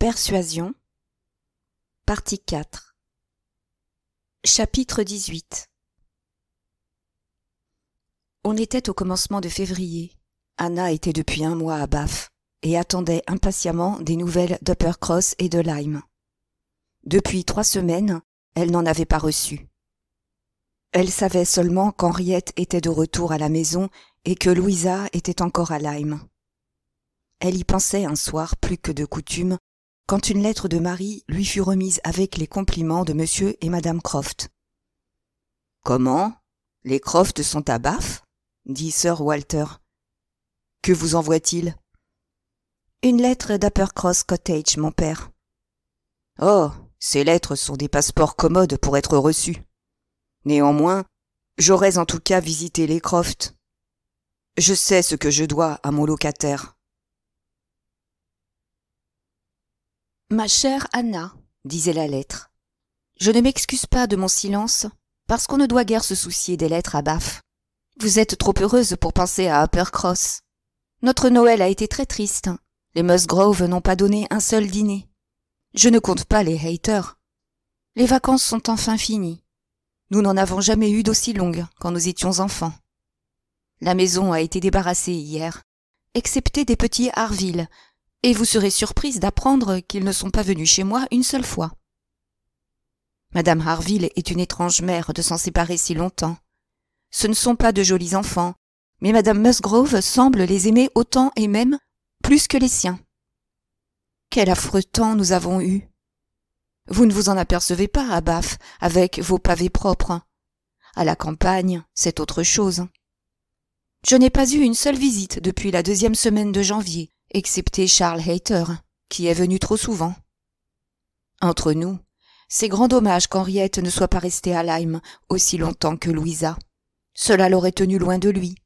Persuasion Partie 4 Chapitre 18 On était au commencement de février. Anna était depuis un mois à Bath et attendait impatiemment des nouvelles d'Uppercross et de Lyme. Depuis trois semaines, elle n'en avait pas reçu. Elle savait seulement qu'Henriette était de retour à la maison et que Louisa était encore à Lyme. Elle y pensait un soir plus que de coutume quand une lettre de Marie lui fut remise avec les compliments de monsieur et madame Croft. Comment? Les Croft sont à Baff? dit sir Walter. Que vous envoie-t-il? Une lettre d'Uppercross Cottage, mon père. Oh. Ces lettres sont des passeports commodes pour être reçus. Néanmoins, j'aurais en tout cas visité les Croft. Je sais ce que je dois à mon locataire. Ma chère Anna, disait la lettre, je ne m'excuse pas de mon silence, parce qu'on ne doit guère se soucier des lettres à Baff. Vous êtes trop heureuse pour penser à Uppercross. Notre Noël a été très triste. Les Musgrove n'ont pas donné un seul dîner. Je ne compte pas les haters. Les vacances sont enfin finies. Nous n'en avons jamais eu d'aussi longues quand nous étions enfants. La maison a été débarrassée hier, excepté des petits Harville et vous serez surprise d'apprendre qu'ils ne sont pas venus chez moi une seule fois. Madame Harville est une étrange mère de s'en séparer si longtemps. Ce ne sont pas de jolis enfants, mais Madame Musgrove semble les aimer autant et même plus que les siens. Quel affreux temps nous avons eu. Vous ne vous en apercevez pas à baff avec vos pavés propres. À la campagne, c'est autre chose. Je n'ai pas eu une seule visite depuis la deuxième semaine de janvier, excepté Charles Hayter, qui est venu trop souvent. Entre nous, c'est grand dommage qu'Henriette ne soit pas restée à Lyme aussi longtemps que Louisa. Cela l'aurait tenu loin de lui.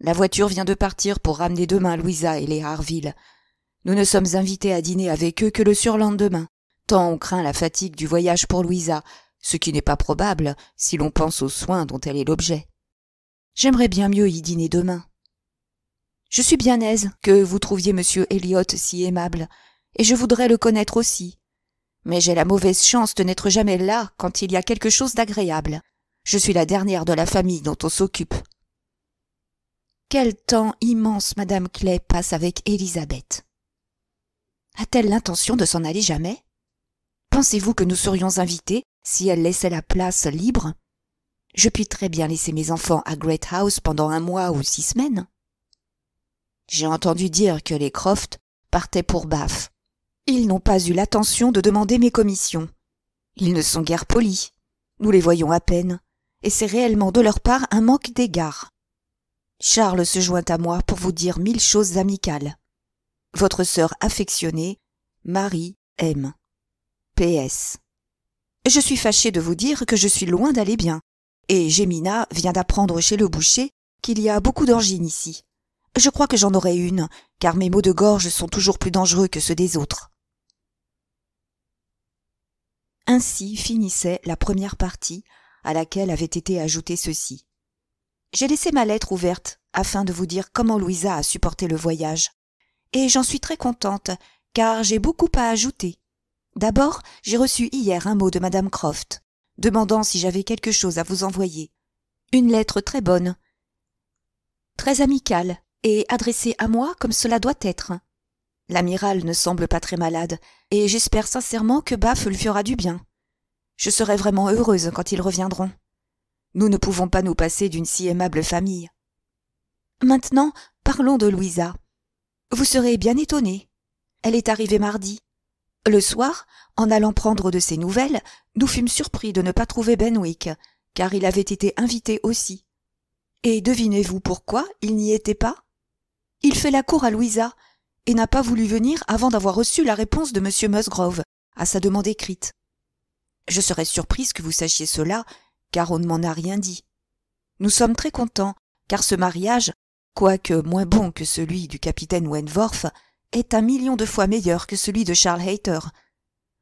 La voiture vient de partir pour ramener demain Louisa et les Harville. Nous ne sommes invités à dîner avec eux que le surlendemain, tant on craint la fatigue du voyage pour Louisa, ce qui n'est pas probable si l'on pense aux soins dont elle est l'objet. J'aimerais bien mieux y dîner demain. Je suis bien aise que vous trouviez monsieur Elliot si aimable, et je voudrais le connaître aussi. Mais j'ai la mauvaise chance de n'être jamais là quand il y a quelque chose d'agréable. Je suis la dernière de la famille dont on s'occupe. Quel temps immense madame Clay passe avec Elisabeth A-t-elle l'intention de s'en aller jamais Pensez-vous que nous serions invités si elle laissait la place libre Je puis très bien laisser mes enfants à Great House pendant un mois ou six semaines. J'ai entendu dire que les Croft partaient pour Bath. Ils n'ont pas eu l'attention de demander mes commissions. Ils ne sont guère polis. Nous les voyons à peine, et c'est réellement de leur part un manque d'égard. Charles se joint à moi pour vous dire mille choses amicales. Votre sœur affectionnée, Marie M. PS. Je suis fâchée de vous dire que je suis loin d'aller bien, et Gemina vient d'apprendre chez le boucher qu'il y a beaucoup d'angines ici. Je crois que j'en aurai une, car mes maux de gorge sont toujours plus dangereux que ceux des autres. Ainsi finissait la première partie, à laquelle avait été ajouté ceci. J'ai laissé ma lettre ouverte afin de vous dire comment Louisa a supporté le voyage. Et j'en suis très contente, car j'ai beaucoup à ajouter. D'abord, j'ai reçu hier un mot de Madame Croft, demandant si j'avais quelque chose à vous envoyer. Une lettre très bonne, très amicale, et adressé à moi comme cela doit être. L'amiral ne semble pas très malade, et j'espère sincèrement que Baff lui fera du bien. Je serai vraiment heureuse quand ils reviendront. Nous ne pouvons pas nous passer d'une si aimable famille. Maintenant, parlons de Louisa. Vous serez bien étonnée. Elle est arrivée mardi. Le soir, en allant prendre de ses nouvelles, nous fûmes surpris de ne pas trouver Benwick, car il avait été invité aussi. Et devinez-vous pourquoi il n'y était pas il fait la cour à Louisa et n'a pas voulu venir avant d'avoir reçu la réponse de M. Musgrove à sa demande écrite. Je serais surprise que vous sachiez cela, car on ne m'en a rien dit. Nous sommes très contents, car ce mariage, quoique moins bon que celui du capitaine Wenworth, est un million de fois meilleur que celui de Charles Hayter.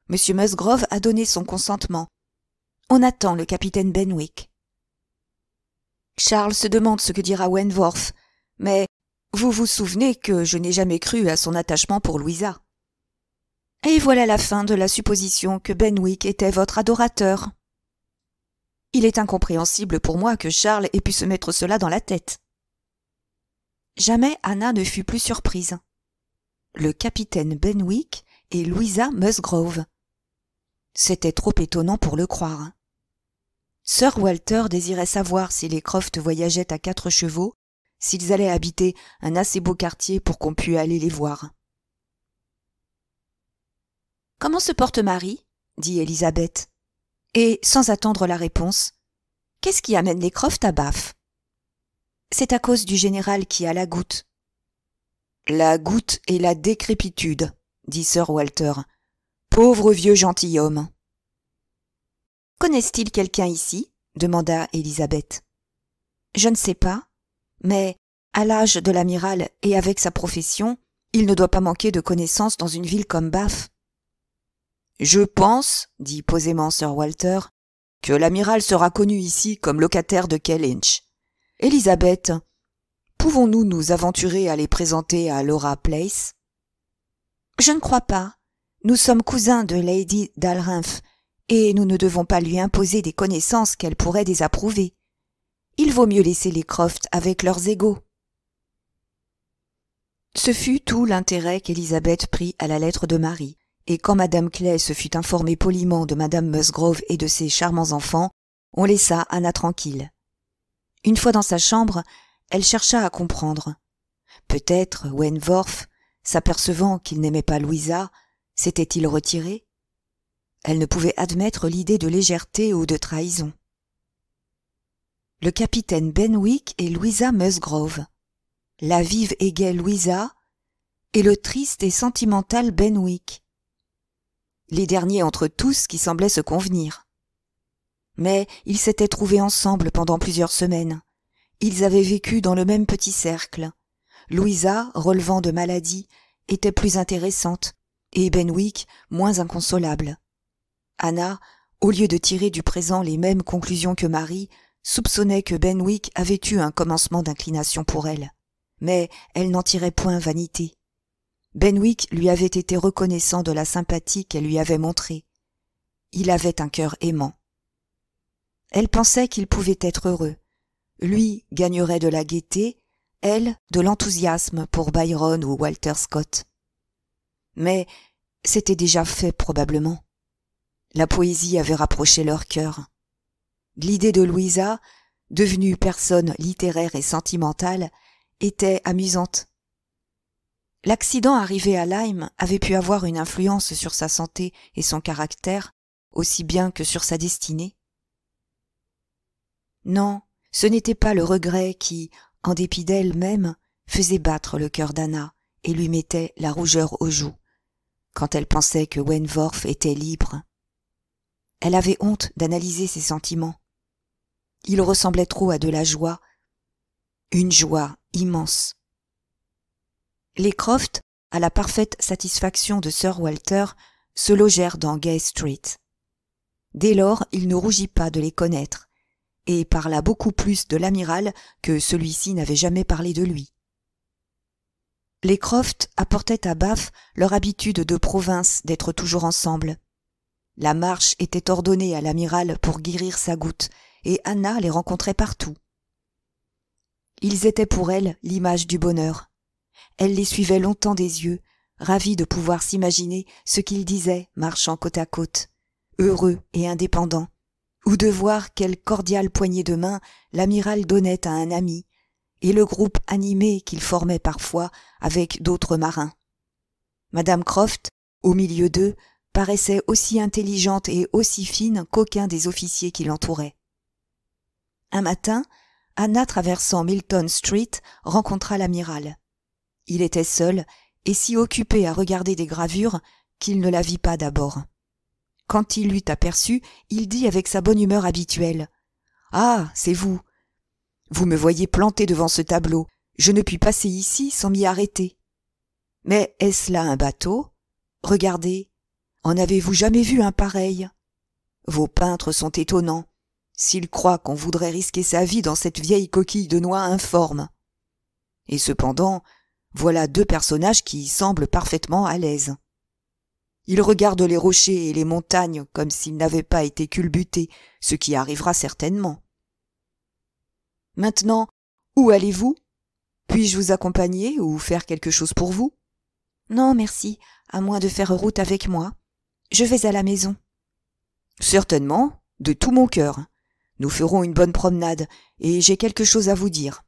M. Musgrove a donné son consentement. On attend le capitaine Benwick. Charles se demande ce que dira Wentworth, mais vous vous souvenez que je n'ai jamais cru à son attachement pour Louisa. Et voilà la fin de la supposition que Benwick était votre adorateur. Il est incompréhensible pour moi que Charles ait pu se mettre cela dans la tête. Jamais Anna ne fut plus surprise. Le capitaine Benwick et Louisa Musgrove. C'était trop étonnant pour le croire. Sir Walter désirait savoir si les Croft voyageaient à quatre chevaux s'ils allaient habiter un assez beau quartier pour qu'on pût aller les voir. Comment se porte Marie dit Élisabeth. Et, sans attendre la réponse, Qu'est-ce qui amène les Croft à Baff C'est à cause du général qui a la goutte. La goutte et la décrépitude, dit Sir Walter. Pauvre vieux gentilhomme. Connaissent-ils quelqu'un ici demanda Élisabeth. Je ne sais pas, mais, à l'âge de l'amiral et avec sa profession, il ne doit pas manquer de connaissances dans une ville comme Bath. Je pense, dit posément Sir Walter, que l'amiral sera connu ici comme locataire de Kellynch. Elisabeth, pouvons-nous nous aventurer à les présenter à Laura Place Je ne crois pas. Nous sommes cousins de Lady Dalrymph et nous ne devons pas lui imposer des connaissances qu'elle pourrait désapprouver il vaut mieux laisser les Croft avec leurs égaux. Ce fut tout l'intérêt qu'Élisabeth prit à la lettre de Marie, et quand Madame Clay se fut informée poliment de Madame Musgrove et de ses charmants enfants, on laissa Anna tranquille. Une fois dans sa chambre, elle chercha à comprendre. Peut-être Wenworth, s'apercevant qu'il n'aimait pas Louisa, s'était-il retiré Elle ne pouvait admettre l'idée de légèreté ou de trahison le capitaine Benwick et Louisa Musgrove, la vive et gaie Louisa et le triste et sentimental Benwick. Les derniers entre tous qui semblaient se convenir. Mais ils s'étaient trouvés ensemble pendant plusieurs semaines. Ils avaient vécu dans le même petit cercle. Louisa, relevant de maladie, était plus intéressante, et Benwick moins inconsolable. Anna, au lieu de tirer du présent les mêmes conclusions que Marie, soupçonnait que Benwick avait eu un commencement d'inclination pour elle. Mais elle n'en tirait point vanité. Benwick lui avait été reconnaissant de la sympathie qu'elle lui avait montrée. Il avait un cœur aimant. Elle pensait qu'il pouvait être heureux. Lui gagnerait de la gaieté, elle de l'enthousiasme pour Byron ou Walter Scott. Mais c'était déjà fait probablement. La poésie avait rapproché leurs cœurs. L'idée de Louisa, devenue personne littéraire et sentimentale, était amusante. L'accident arrivé à Lyme avait pu avoir une influence sur sa santé et son caractère, aussi bien que sur sa destinée. Non, ce n'était pas le regret qui, en dépit d'elle-même, faisait battre le cœur d'Anna et lui mettait la rougeur aux joues, quand elle pensait que Wenworth était libre. Elle avait honte d'analyser ses sentiments, il ressemblait trop à de la joie, une joie immense. Les Croft, à la parfaite satisfaction de Sir Walter, se logèrent dans Gay Street. Dès lors, il ne rougit pas de les connaître, et parla beaucoup plus de l'amiral que celui-ci n'avait jamais parlé de lui. Les Croft apportaient à Baff leur habitude de province d'être toujours ensemble. La marche était ordonnée à l'amiral pour guérir sa goutte, et Anna les rencontrait partout. Ils étaient pour elle l'image du bonheur. Elle les suivait longtemps des yeux, ravie de pouvoir s'imaginer ce qu'ils disaient marchant côte à côte, heureux et indépendants, ou de voir quelle cordiale poignée de main l'amiral donnait à un ami, et le groupe animé qu'il formait parfois avec d'autres marins. Madame Croft, au milieu d'eux, paraissait aussi intelligente et aussi fine qu'aucun des officiers qui l'entouraient. Un matin, Anna traversant Milton Street rencontra l'amiral. Il était seul et si occupé à regarder des gravures qu'il ne la vit pas d'abord. Quand il l'eut aperçu, il dit avec sa bonne humeur habituelle Ah, c'est vous Vous me voyez planté devant ce tableau. Je ne puis passer ici sans m'y arrêter. Mais est-ce là un bateau Regardez, en avez-vous jamais vu un pareil Vos peintres sont étonnants s'il croit qu'on voudrait risquer sa vie dans cette vieille coquille de noix informe. Et cependant, voilà deux personnages qui y semblent parfaitement à l'aise. Ils regardent les rochers et les montagnes comme s'ils n'avaient pas été culbutés, ce qui arrivera certainement. Maintenant, où allez-vous Puis-je vous accompagner ou faire quelque chose pour vous Non, merci, à moins de faire route avec moi. Je vais à la maison. Certainement, de tout mon cœur. Nous ferons une bonne promenade, et j'ai quelque chose à vous dire.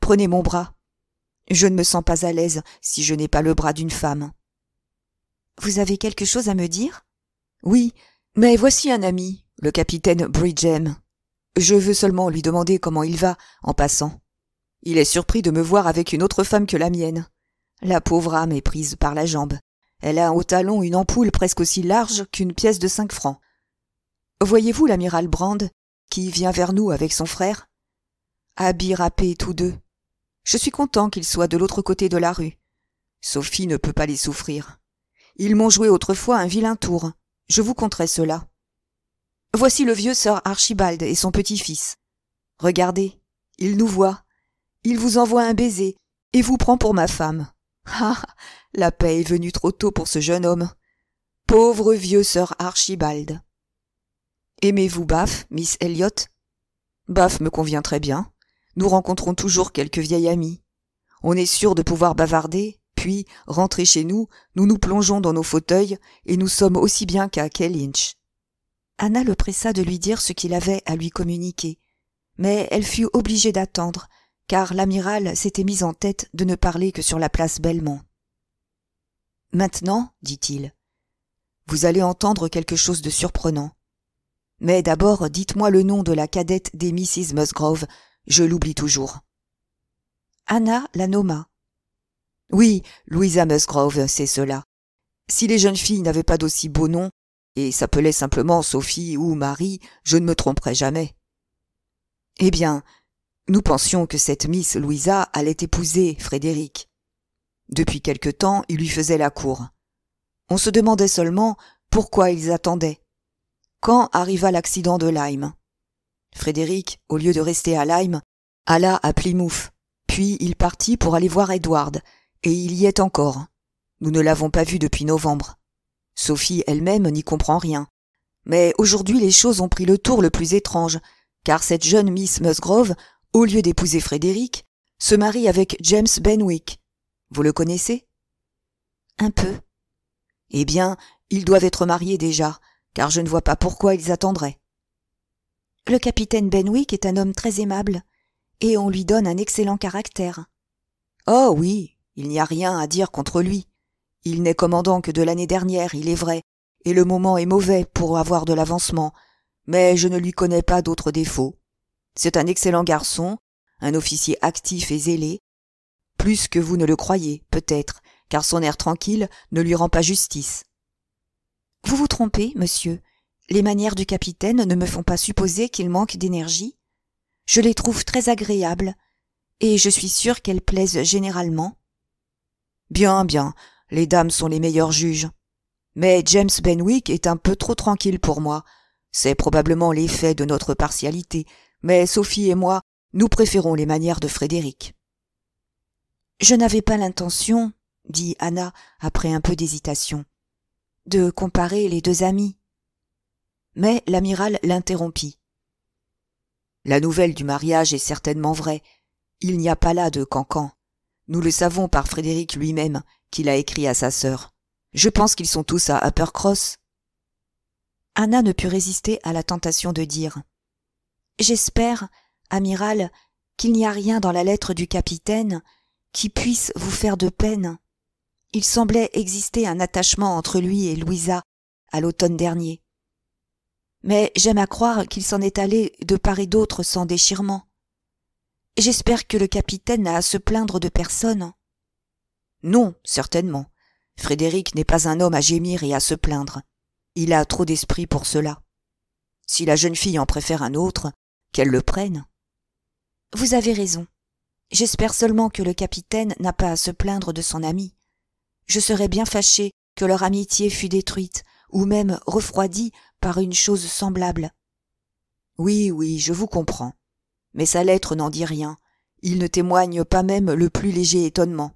Prenez mon bras. Je ne me sens pas à l'aise si je n'ai pas le bras d'une femme. Vous avez quelque chose à me dire Oui, mais voici un ami, le capitaine Bridgem. Je veux seulement lui demander comment il va, en passant. Il est surpris de me voir avec une autre femme que la mienne. La pauvre âme est prise par la jambe. Elle a au talon une ampoule presque aussi large qu'une pièce de cinq francs. Voyez-vous, l'amiral Brand, qui vient vers nous avec son frère. Habits râpés tous deux. Je suis content qu'ils soient de l'autre côté de la rue. Sophie ne peut pas les souffrir. Ils m'ont joué autrefois un vilain tour. Je vous conterai cela. Voici le vieux sœur Archibald et son petit-fils. Regardez, il nous voit. Il vous envoie un baiser et vous prend pour ma femme. Ah, ah la paix est venue trop tôt pour ce jeune homme. Pauvre vieux sœur Archibald. Aimez-vous Baff, Miss Elliot Baff me convient très bien. Nous rencontrons toujours quelques vieilles amies. On est sûr de pouvoir bavarder, puis, rentrés chez nous, nous nous plongeons dans nos fauteuils et nous sommes aussi bien qu'à Kellynch. Anna le pressa de lui dire ce qu'il avait à lui communiquer. Mais elle fut obligée d'attendre, car l'amiral s'était mis en tête de ne parler que sur la place Belmont. Maintenant, dit-il, vous allez entendre quelque chose de surprenant. Mais d'abord, dites-moi le nom de la cadette des Mrs. Musgrove. Je l'oublie toujours. Anna la nomma. Oui, Louisa Musgrove, c'est cela. Si les jeunes filles n'avaient pas d'aussi beau nom et s'appelaient simplement Sophie ou Marie, je ne me tromperais jamais. Eh bien, nous pensions que cette Miss Louisa allait épouser Frédéric. Depuis quelque temps, il lui faisait la cour. On se demandait seulement pourquoi ils attendaient quand arriva l'accident de Lyme. Frédéric, au lieu de rester à Lyme, alla à Plymouth, puis il partit pour aller voir Edward, et il y est encore. Nous ne l'avons pas vu depuis novembre. Sophie elle-même n'y comprend rien. Mais aujourd'hui les choses ont pris le tour le plus étrange, car cette jeune Miss Musgrove, au lieu d'épouser Frédéric, se marie avec James Benwick. Vous le connaissez Un peu. Eh bien, ils doivent être mariés déjà, car je ne vois pas pourquoi ils attendraient. Le capitaine Benwick est un homme très aimable, et on lui donne un excellent caractère. Oh oui, il n'y a rien à dire contre lui. Il n'est commandant que de l'année dernière, il est vrai, et le moment est mauvais pour avoir de l'avancement, mais je ne lui connais pas d'autres défauts. C'est un excellent garçon, un officier actif et zélé, plus que vous ne le croyez, peut-être, car son air tranquille ne lui rend pas justice. Vous vous trompez, monsieur. Les manières du capitaine ne me font pas supposer qu'il manque d'énergie. Je les trouve très agréables, et je suis sûre qu'elles plaisent généralement. Bien, bien, les dames sont les meilleurs juges. Mais James Benwick est un peu trop tranquille pour moi. C'est probablement l'effet de notre partialité, mais Sophie et moi, nous préférons les manières de Frédéric. Je n'avais pas l'intention, dit Anna après un peu d'hésitation, de comparer les deux amis. Mais l'amiral l'interrompit. La nouvelle du mariage est certainement vraie. Il n'y a pas là de cancan. Nous le savons par Frédéric lui-même, qu'il a écrit à sa sœur. Je pense qu'ils sont tous à Uppercross. Anna ne put résister à la tentation de dire J'espère, amiral, qu'il n'y a rien dans la lettre du capitaine qui puisse vous faire de peine. Il semblait exister un attachement entre lui et Louisa à l'automne dernier. Mais j'aime à croire qu'il s'en est allé de part et d'autre sans déchirement. J'espère que le capitaine n'a à se plaindre de personne. Non, certainement. Frédéric n'est pas un homme à gémir et à se plaindre. Il a trop d'esprit pour cela. Si la jeune fille en préfère un autre, qu'elle le prenne. Vous avez raison. J'espère seulement que le capitaine n'a pas à se plaindre de son ami je serais bien fâché que leur amitié fût détruite, ou même refroidie par une chose semblable. Oui, oui, je vous comprends. Mais sa lettre n'en dit rien. Il ne témoigne pas même le plus léger étonnement.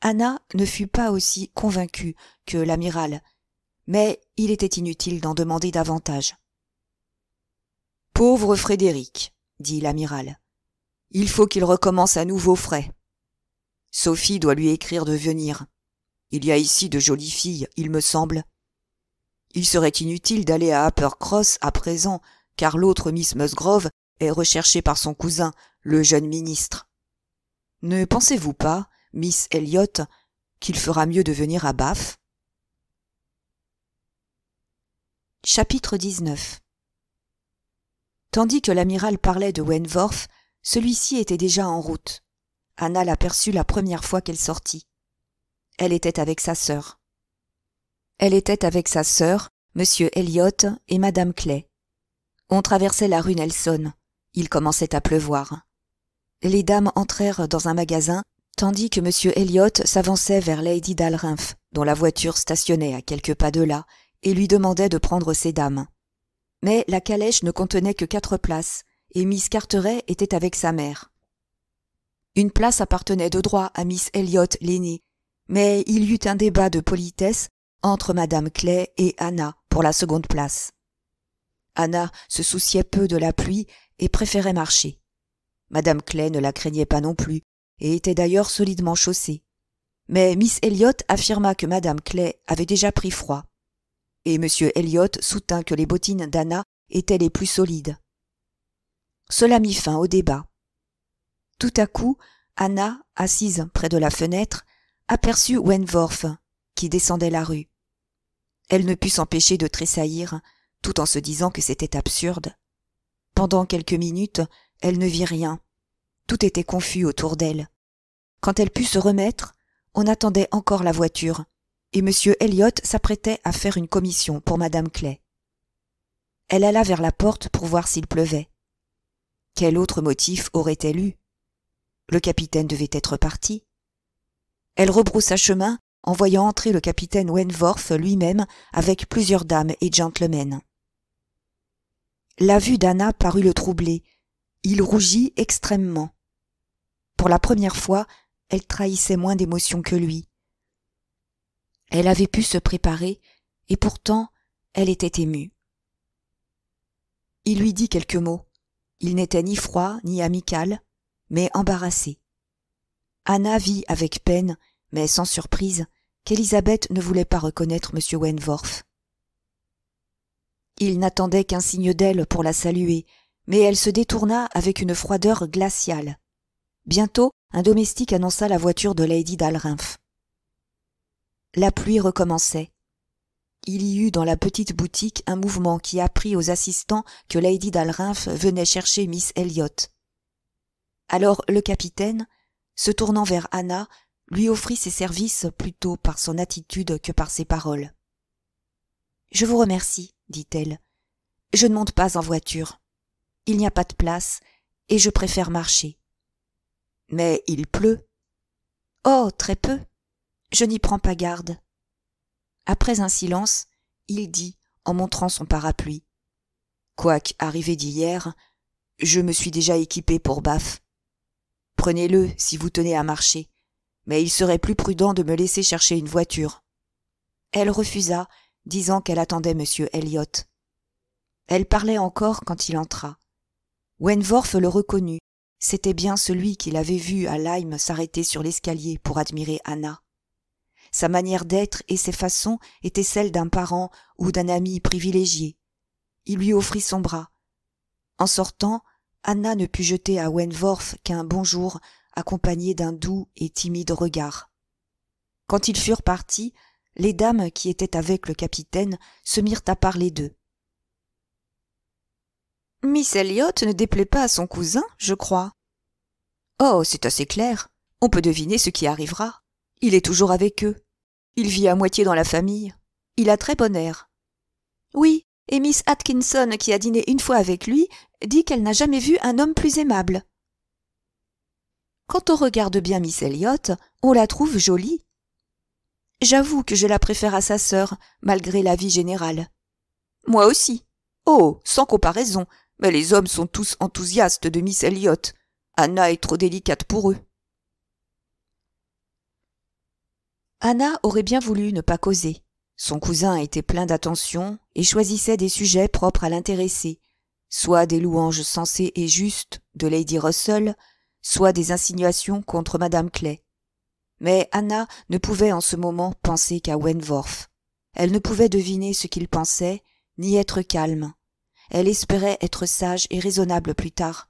Anna ne fut pas aussi convaincue que l'amiral, mais il était inutile d'en demander davantage. Pauvre Frédéric, dit l'amiral, il faut qu'il recommence à nouveau frais. Sophie doit lui écrire de venir. Il y a ici de jolies filles, il me semble. Il serait inutile d'aller à Upper Cross à présent, car l'autre Miss Musgrove est recherchée par son cousin, le jeune ministre. Ne pensez-vous pas, Miss Elliot, qu'il fera mieux de venir à Bath Chapitre 19 Tandis que l'amiral parlait de Wenworth, celui-ci était déjà en route. Anna l'aperçut la première fois qu'elle sortit. Elle était avec sa sœur. Elle était avec sa sœur, Monsieur Elliott et Madame Clay. On traversait la rue Nelson. Il commençait à pleuvoir. Les dames entrèrent dans un magasin, tandis que Monsieur Elliott s'avançait vers Lady Dalrymph, dont la voiture stationnait à quelques pas de là, et lui demandait de prendre ses dames. Mais la calèche ne contenait que quatre places, et Miss Carteret était avec sa mère. Une place appartenait de droit à Miss Elliot l'aînée, mais il y eut un débat de politesse entre Madame Clay et Anna pour la seconde place. Anna se souciait peu de la pluie et préférait marcher. Madame Clay ne la craignait pas non plus et était d'ailleurs solidement chaussée. Mais Miss Elliot affirma que Madame Clay avait déjà pris froid. Et Monsieur Elliot soutint que les bottines d'Anna étaient les plus solides. Cela mit fin au débat. Tout à coup, Anna, assise près de la fenêtre, aperçut Wenworth qui descendait la rue. Elle ne put s'empêcher de tressaillir, tout en se disant que c'était absurde. Pendant quelques minutes, elle ne vit rien. Tout était confus autour d'elle. Quand elle put se remettre, on attendait encore la voiture, et M. Elliot s'apprêtait à faire une commission pour Madame Clay. Elle alla vers la porte pour voir s'il pleuvait. Quel autre motif aurait-elle eu le capitaine devait être parti. Elle rebroussa chemin en voyant entrer le capitaine Wenworth lui-même avec plusieurs dames et gentlemen. La vue d'Anna parut le troubler. Il rougit extrêmement. Pour la première fois, elle trahissait moins d'émotion que lui. Elle avait pu se préparer, et pourtant elle était émue. Il lui dit quelques mots. Il n'était ni froid ni amical, mais embarrassée. Anna vit avec peine, mais sans surprise, qu'Elisabeth ne voulait pas reconnaître M. Wenworth. Il n'attendait qu'un signe d'elle pour la saluer, mais elle se détourna avec une froideur glaciale. Bientôt, un domestique annonça la voiture de Lady Dalrymph. La pluie recommençait. Il y eut dans la petite boutique un mouvement qui apprit aux assistants que Lady Dalrymph venait chercher Miss Elliot. Alors le capitaine, se tournant vers Anna, lui offrit ses services plutôt par son attitude que par ses paroles. Je vous remercie, dit-elle. Je ne monte pas en voiture. Il n'y a pas de place et je préfère marcher. Mais il pleut. Oh, très peu. Je n'y prends pas garde. Après un silence, il dit, en montrant son parapluie. Quoique arrivé d'hier, je me suis déjà équipé pour Baff Prenez-le si vous tenez à marcher, mais il serait plus prudent de me laisser chercher une voiture. Elle refusa, disant qu'elle attendait monsieur Elliot. Elle parlait encore quand il entra. Wenvorf le reconnut. C'était bien celui qu'il avait vu à Lyme s'arrêter sur l'escalier pour admirer Anna. Sa manière d'être et ses façons étaient celles d'un parent ou d'un ami privilégié. Il lui offrit son bras. En sortant, Anna ne put jeter à Wenworth qu'un bonjour accompagné d'un doux et timide regard. Quand ils furent partis, les dames qui étaient avec le capitaine se mirent à parler d'eux. Miss Elliot ne déplaît pas à son cousin, je crois. Oh, c'est assez clair. On peut deviner ce qui arrivera. Il est toujours avec eux. Il vit à moitié dans la famille. Il a très bon air. Oui, et Miss Atkinson, qui a dîné une fois avec lui, dit qu'elle n'a jamais vu un homme plus aimable. Quand on regarde bien Miss Elliot, on la trouve jolie. J'avoue que je la préfère à sa sœur, malgré l'avis général. Moi aussi. Oh, sans comparaison, mais les hommes sont tous enthousiastes de Miss Elliot. Anna est trop délicate pour eux. Anna aurait bien voulu ne pas causer, son cousin était plein d'attention et choisissait des sujets propres à l'intéresser, soit des louanges sensées et justes de Lady Russell, soit des insinuations contre Madame Clay. Mais Anna ne pouvait en ce moment penser qu'à Wenworth. Elle ne pouvait deviner ce qu'il pensait, ni être calme. Elle espérait être sage et raisonnable plus tard.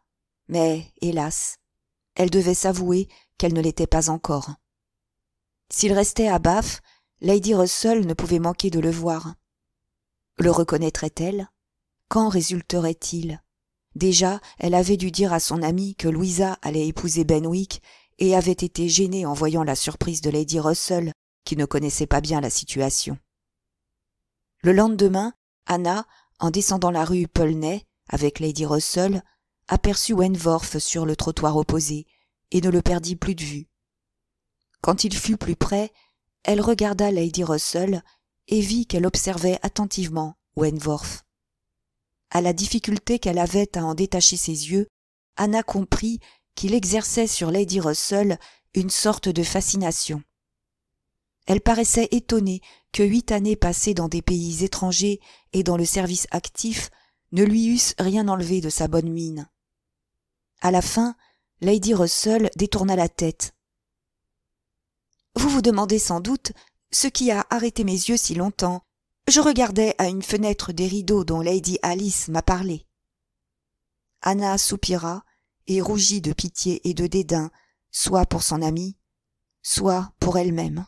Mais, hélas, elle devait s'avouer qu'elle ne l'était pas encore. S'il restait à Bath, Lady Russell ne pouvait manquer de le voir. Le reconnaîtrait-elle Quand résulterait-il Déjà, elle avait dû dire à son amie que Louisa allait épouser Benwick et avait été gênée en voyant la surprise de Lady Russell, qui ne connaissait pas bien la situation. Le lendemain, Anna, en descendant la rue Polney avec Lady Russell, aperçut Wenworth sur le trottoir opposé et ne le perdit plus de vue. Quand il fut plus près, elle regarda Lady Russell et vit qu'elle observait attentivement Wentworth. À la difficulté qu'elle avait à en détacher ses yeux, Anna comprit qu'il exerçait sur Lady Russell une sorte de fascination. Elle paraissait étonnée que huit années passées dans des pays étrangers et dans le service actif ne lui eussent rien enlevé de sa bonne mine. À la fin, Lady Russell détourna la tête vous vous demandez sans doute ce qui a arrêté mes yeux si longtemps. Je regardais à une fenêtre des rideaux dont Lady Alice m'a parlé. Anna soupira et rougit de pitié et de dédain, soit pour son amie, soit pour elle-même.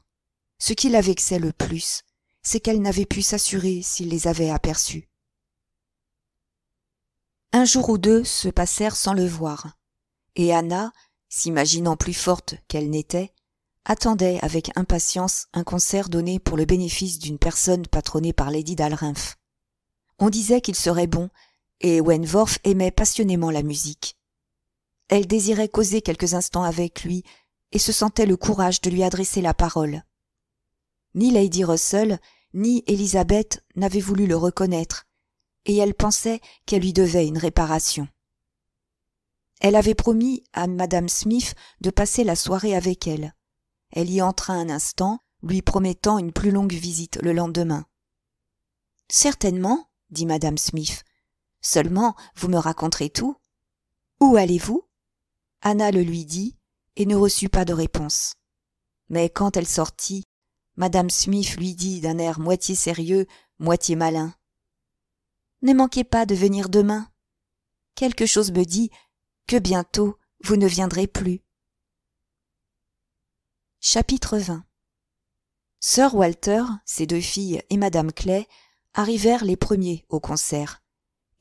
Ce qui la vexait le plus, c'est qu'elle n'avait pu s'assurer s'il les avait aperçus. Un jour ou deux se passèrent sans le voir, et Anna, s'imaginant plus forte qu'elle n'était, attendait avec impatience un concert donné pour le bénéfice d'une personne patronnée par Lady Dalrymph. On disait qu'il serait bon, et Wenworth aimait passionnément la musique. Elle désirait causer quelques instants avec lui et se sentait le courage de lui adresser la parole. Ni Lady Russell, ni Elisabeth n'avaient voulu le reconnaître, et elle pensait qu'elle lui devait une réparation. Elle avait promis à Madame Smith de passer la soirée avec elle elle y entra un instant, lui promettant une plus longue visite le lendemain. Certainement, dit madame Smith. Seulement, vous me raconterez tout. Où allez-vous Anna le lui dit et ne reçut pas de réponse. Mais quand elle sortit, madame Smith lui dit d'un air moitié sérieux, moitié malin. Ne manquez pas de venir demain. Quelque chose me dit que bientôt vous ne viendrez plus. Chapitre 20 Sir Walter, ses deux filles et Madame Clay arrivèrent les premiers au concert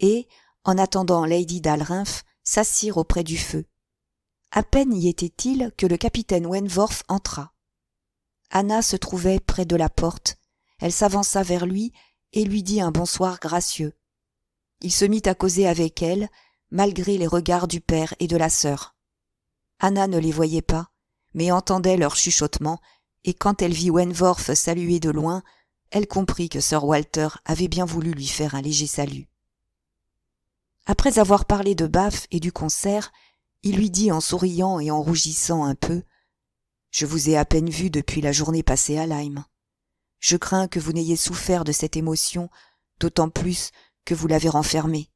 et, en attendant Lady Dalrymph, s'assirent auprès du feu. À peine y était-il que le capitaine Wenworth entra. Anna se trouvait près de la porte. Elle s'avança vers lui et lui dit un bonsoir gracieux. Il se mit à causer avec elle, malgré les regards du père et de la sœur. Anna ne les voyait pas, mais entendait leur chuchotement, et quand elle vit Wenworth saluer de loin, elle comprit que Sir Walter avait bien voulu lui faire un léger salut. Après avoir parlé de Baff et du concert, il lui dit en souriant et en rougissant un peu Je vous ai à peine vu depuis la journée passée à Lyme. Je crains que vous n'ayez souffert de cette émotion, d'autant plus que vous l'avez renfermée.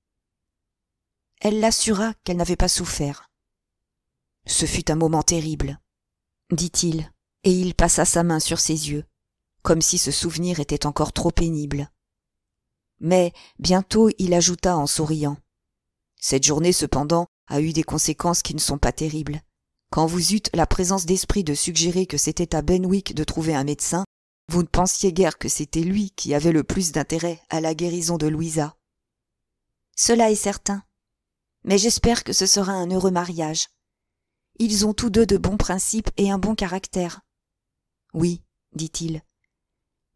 Elle l'assura qu'elle n'avait pas souffert. Ce fut un moment terrible dit-il, et il passa sa main sur ses yeux, comme si ce souvenir était encore trop pénible. Mais bientôt il ajouta en souriant. Cette journée, cependant, a eu des conséquences qui ne sont pas terribles. Quand vous eûtes la présence d'esprit de suggérer que c'était à Benwick de trouver un médecin, vous ne pensiez guère que c'était lui qui avait le plus d'intérêt à la guérison de Louisa. Cela est certain. Mais j'espère que ce sera un heureux mariage. Ils ont tous deux de bons principes et un bon caractère. Oui, dit-il.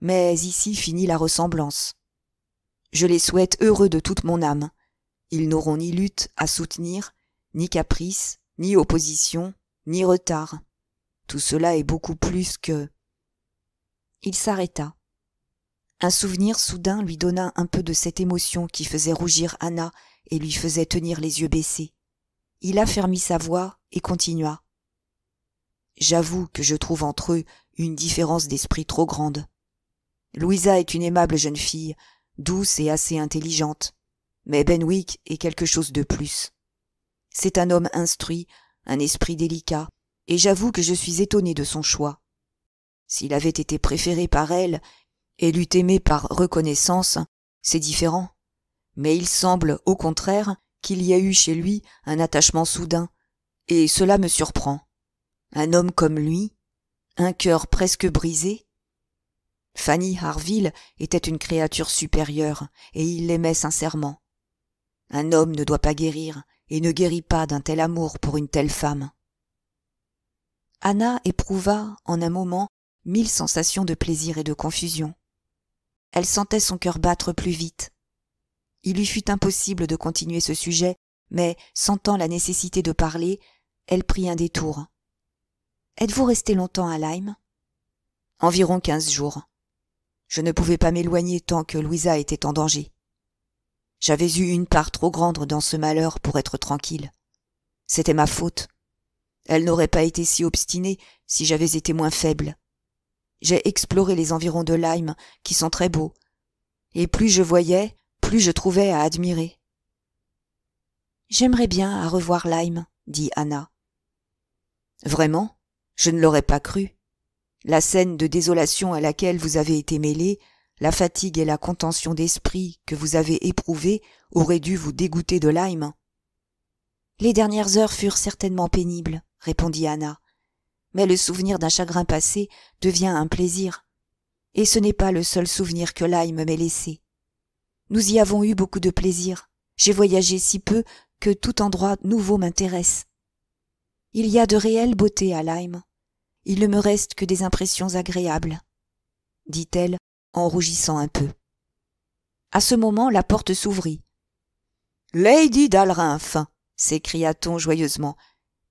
Mais ici finit la ressemblance. Je les souhaite heureux de toute mon âme. Ils n'auront ni lutte à soutenir, ni caprice, ni opposition, ni retard. Tout cela est beaucoup plus que. Il s'arrêta. Un souvenir soudain lui donna un peu de cette émotion qui faisait rougir Anna et lui faisait tenir les yeux baissés il affermit sa voix et continua. J'avoue que je trouve entre eux une différence d'esprit trop grande. Louisa est une aimable jeune fille, douce et assez intelligente, mais Benwick est quelque chose de plus. C'est un homme instruit, un esprit délicat, et j'avoue que je suis étonné de son choix. S'il avait été préféré par elle et l'eût aimé par reconnaissance, c'est différent. Mais il semble, au contraire, qu'il y a eu chez lui un attachement soudain, et cela me surprend. Un homme comme lui, un cœur presque brisé. Fanny Harville était une créature supérieure, et il l'aimait sincèrement. Un homme ne doit pas guérir, et ne guérit pas d'un tel amour pour une telle femme. Anna éprouva, en un moment, mille sensations de plaisir et de confusion. Elle sentait son cœur battre plus vite, il lui fut impossible de continuer ce sujet, mais, sentant la nécessité de parler, elle prit un détour. Êtes-vous resté longtemps à Lyme Environ quinze jours. Je ne pouvais pas m'éloigner tant que Louisa était en danger. J'avais eu une part trop grande dans ce malheur pour être tranquille. C'était ma faute. Elle n'aurait pas été si obstinée si j'avais été moins faible. J'ai exploré les environs de Lyme, qui sont très beaux, et plus je voyais, je trouvais à admirer. J'aimerais bien à revoir Lyme, dit Anna. Vraiment? Je ne l'aurais pas cru. La scène de désolation à laquelle vous avez été mêlée, la fatigue et la contention d'esprit que vous avez éprouvée auraient dû vous dégoûter de Lyme. Les dernières heures furent certainement pénibles, répondit Anna. Mais le souvenir d'un chagrin passé devient un plaisir. Et ce n'est pas le seul souvenir que Lyme m'ait laissé. Nous y avons eu beaucoup de plaisir. J'ai voyagé si peu que tout endroit nouveau m'intéresse. Il y a de réelles beautés à Lyme. Il ne me reste que des impressions agréables, dit-elle en rougissant un peu. À ce moment, la porte s'ouvrit. Lady Dalrymph s'écria-t-on joyeusement,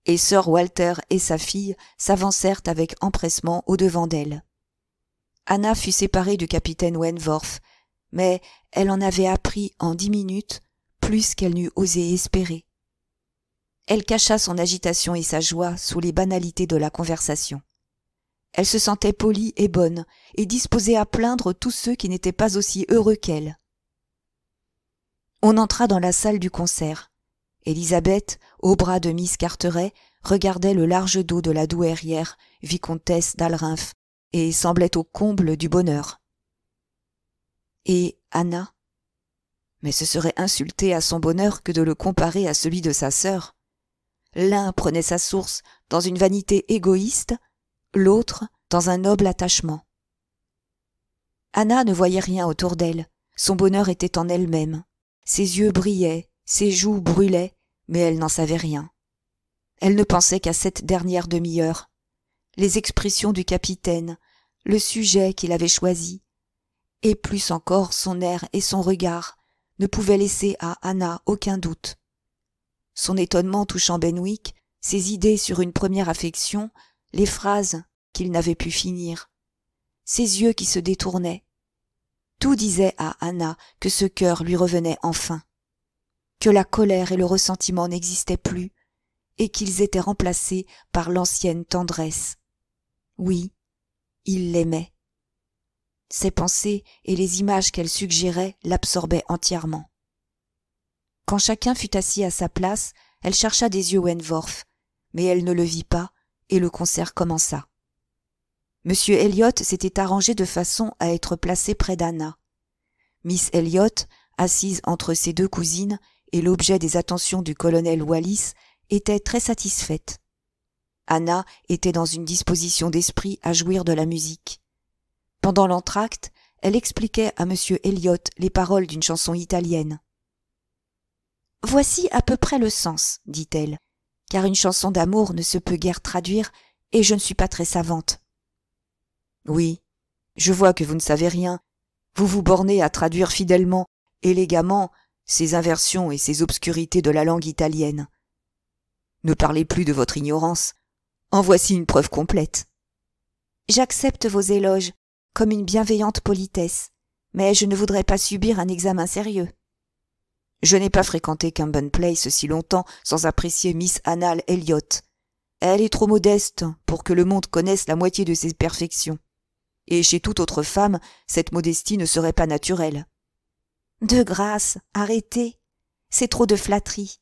et Sir Walter et sa fille s'avancèrent avec empressement au-devant d'elle. Anna fut séparée du capitaine Wenworth, mais elle en avait appris en dix minutes plus qu'elle n'eût osé espérer. Elle cacha son agitation et sa joie sous les banalités de la conversation. Elle se sentait polie et bonne, et disposée à plaindre tous ceux qui n'étaient pas aussi heureux qu'elle. On entra dans la salle du concert. Élisabeth, au bras de Miss Carteret, regardait le large dos de la douairière, vicomtesse d'Alrinf, et semblait au comble du bonheur et Anna. Mais ce serait insulter à son bonheur que de le comparer à celui de sa sœur. L'un prenait sa source dans une vanité égoïste, l'autre dans un noble attachement. Anna ne voyait rien autour d'elle, son bonheur était en elle-même. Ses yeux brillaient, ses joues brûlaient, mais elle n'en savait rien. Elle ne pensait qu'à cette dernière demi-heure. Les expressions du capitaine, le sujet qu'il avait choisi, et plus encore son air et son regard, ne pouvaient laisser à Anna aucun doute. Son étonnement touchant Benwick, ses idées sur une première affection, les phrases qu'il n'avait pu finir, ses yeux qui se détournaient. Tout disait à Anna que ce cœur lui revenait enfin, que la colère et le ressentiment n'existaient plus, et qu'ils étaient remplacés par l'ancienne tendresse. Oui, il l'aimait ses pensées et les images qu'elle suggérait l'absorbaient entièrement. Quand chacun fut assis à sa place, elle chercha des yeux Wenworth, mais elle ne le vit pas et le concert commença. Monsieur Elliot s'était arrangé de façon à être placé près d'Anna. Miss Elliot, assise entre ses deux cousines et l'objet des attentions du colonel Wallis, était très satisfaite. Anna était dans une disposition d'esprit à jouir de la musique. Pendant l'entracte, elle expliquait à M. Elliot les paroles d'une chanson italienne. Voici à peu près le sens, dit-elle, car une chanson d'amour ne se peut guère traduire, et je ne suis pas très savante. Oui, je vois que vous ne savez rien. Vous vous bornez à traduire fidèlement, élégamment, ces inversions et ces obscurités de la langue italienne. Ne parlez plus de votre ignorance. En voici une preuve complète. J'accepte vos éloges, comme une bienveillante politesse, mais je ne voudrais pas subir un examen sérieux. Je n'ai pas fréquenté bon Place si longtemps sans apprécier Miss Annal Elliott. Elle est trop modeste pour que le monde connaisse la moitié de ses perfections. Et chez toute autre femme, cette modestie ne serait pas naturelle. De grâce, arrêtez. C'est trop de flatterie.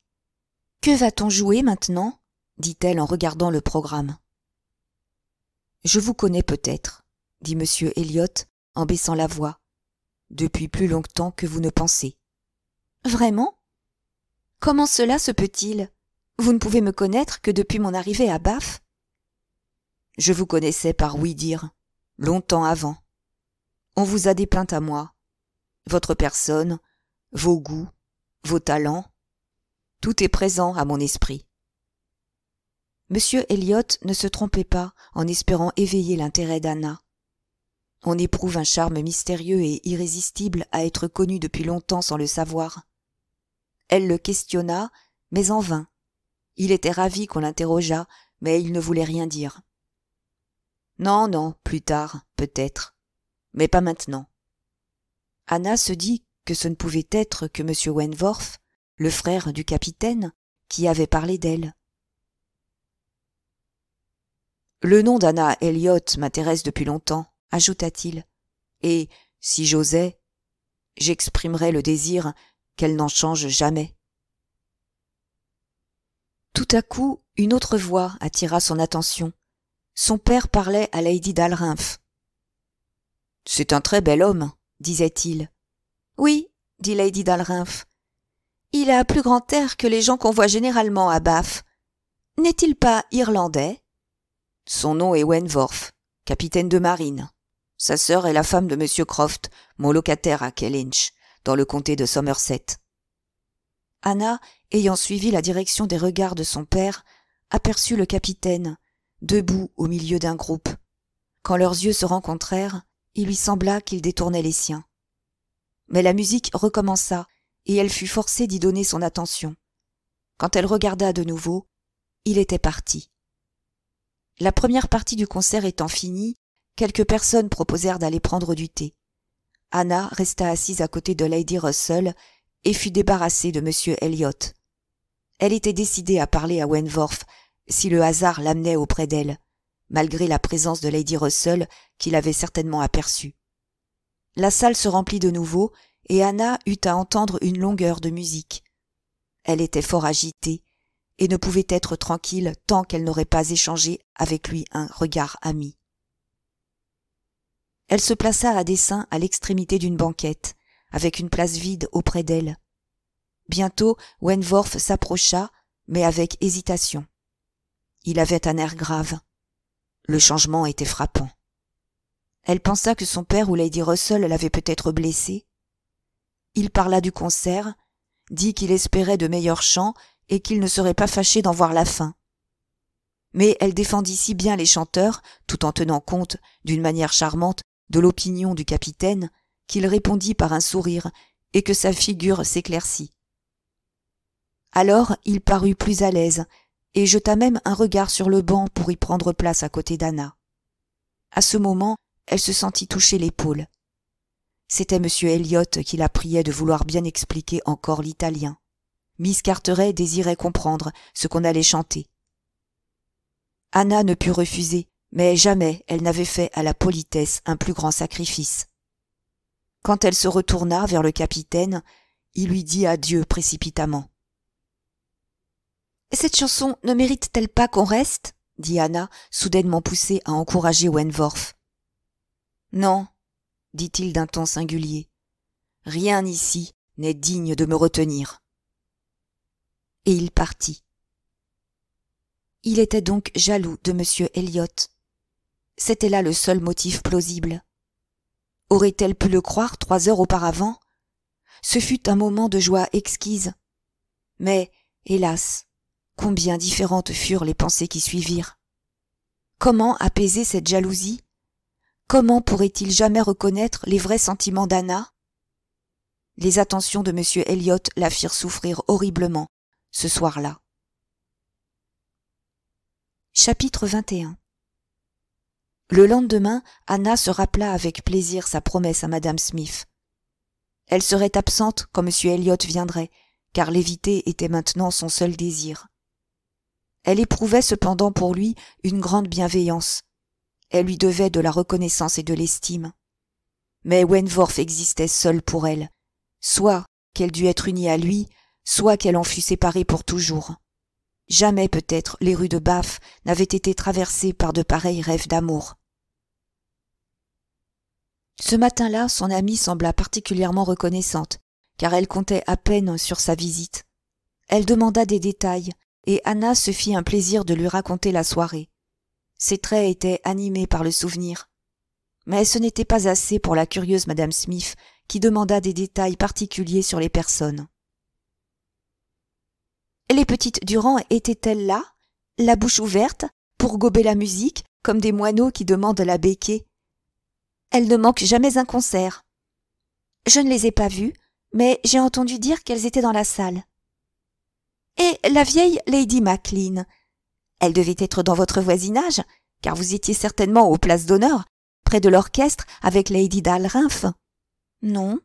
Que va-t-on jouer maintenant dit-elle en regardant le programme. Je vous connais peut-être dit m elliot en baissant la voix depuis plus longtemps que vous ne pensez vraiment comment cela se peut-il vous ne pouvez me connaître que depuis mon arrivée à Baff. je vous connaissais par oui dire longtemps avant on vous a déplaint à moi votre personne vos goûts vos talents tout est présent à mon esprit m elliot ne se trompait pas en espérant éveiller l'intérêt d'anna on éprouve un charme mystérieux et irrésistible à être connu depuis longtemps sans le savoir elle le questionna mais en vain il était ravi qu'on l'interrogeât mais il ne voulait rien dire non non plus tard peut-être mais pas maintenant anna se dit que ce ne pouvait être que m Wenworth, le frère du capitaine qui avait parlé d'elle le nom d'anna elliot m'intéresse depuis longtemps ajouta-t-il, et si j'osais, j'exprimerais le désir qu'elle n'en change jamais. Tout à coup, une autre voix attira son attention. Son père parlait à Lady Dalrymph. C'est un très bel homme, disait-il. Oui, dit Lady Dalrymph. Il a plus grand air que les gens qu'on voit généralement à Bath. N'est-il pas irlandais Son nom est Wenworth, capitaine de marine. Sa sœur est la femme de Monsieur Croft, mon locataire à Kellynch, dans le comté de Somerset. Anna, ayant suivi la direction des regards de son père, aperçut le capitaine, debout au milieu d'un groupe. Quand leurs yeux se rencontrèrent, il lui sembla qu'il détournait les siens. Mais la musique recommença, et elle fut forcée d'y donner son attention. Quand elle regarda de nouveau, il était parti. La première partie du concert étant finie, Quelques personnes proposèrent d'aller prendre du thé. Anna resta assise à côté de Lady Russell et fut débarrassée de M. Elliot. Elle était décidée à parler à Wenworth si le hasard l'amenait auprès d'elle, malgré la présence de Lady Russell qui l'avait certainement aperçue. La salle se remplit de nouveau et Anna eut à entendre une longueur de musique. Elle était fort agitée et ne pouvait être tranquille tant qu'elle n'aurait pas échangé avec lui un regard ami. Elle se plaça à dessein à l'extrémité d'une banquette, avec une place vide auprès d'elle. Bientôt, Wenworth s'approcha, mais avec hésitation. Il avait un air grave. Le changement était frappant. Elle pensa que son père ou Lady Russell l'avaient peut-être blessée. Il parla du concert, dit qu'il espérait de meilleurs chants et qu'il ne serait pas fâché d'en voir la fin. Mais elle défendit si bien les chanteurs, tout en tenant compte, d'une manière charmante, de l'opinion du capitaine qu'il répondit par un sourire et que sa figure s'éclaircit. Alors il parut plus à l'aise et jeta même un regard sur le banc pour y prendre place à côté d'Anna. À ce moment, elle se sentit toucher l'épaule. C'était M. Elliot qui la priait de vouloir bien expliquer encore l'italien. Miss Carteret désirait comprendre ce qu'on allait chanter. Anna ne put refuser mais jamais elle n'avait fait à la politesse un plus grand sacrifice. Quand elle se retourna vers le capitaine, il lui dit adieu précipitamment. Cette chanson ne mérite-t-elle pas qu'on reste dit Anna, soudainement poussée à encourager Wenworth. Non, dit-il d'un ton singulier. Rien ici n'est digne de me retenir. Et il partit. Il était donc jaloux de Monsieur Elliot, c'était là le seul motif plausible. Aurait-elle pu le croire trois heures auparavant Ce fut un moment de joie exquise. Mais, hélas, combien différentes furent les pensées qui suivirent. Comment apaiser cette jalousie Comment pourrait-il jamais reconnaître les vrais sentiments d'Anna Les attentions de M. Elliot la firent souffrir horriblement ce soir-là. Chapitre 21 le lendemain, Anna se rappela avec plaisir sa promesse à Madame Smith. Elle serait absente quand M. Elliot viendrait, car l'éviter était maintenant son seul désir. Elle éprouvait cependant pour lui une grande bienveillance. Elle lui devait de la reconnaissance et de l'estime. Mais Wenworth existait seul pour elle. Soit qu'elle dût être unie à lui, soit qu'elle en fût séparée pour toujours. Jamais peut-être les rues de Bath n'avaient été traversées par de pareils rêves d'amour. Ce matin-là, son amie sembla particulièrement reconnaissante, car elle comptait à peine sur sa visite. Elle demanda des détails, et Anna se fit un plaisir de lui raconter la soirée. Ses traits étaient animés par le souvenir. Mais ce n'était pas assez pour la curieuse madame Smith, qui demanda des détails particuliers sur les personnes. Les petites Durand étaient-elles là, la bouche ouverte, pour gober la musique, comme des moineaux qui demandent la béquée, elles ne manquent jamais un concert. Je ne les ai pas vues, mais j'ai entendu dire qu'elles étaient dans la salle. Et la vieille Lady Maclean. Elle devait être dans votre voisinage, car vous étiez certainement aux places d'honneur, près de l'orchestre avec Lady Dalrymph. Non.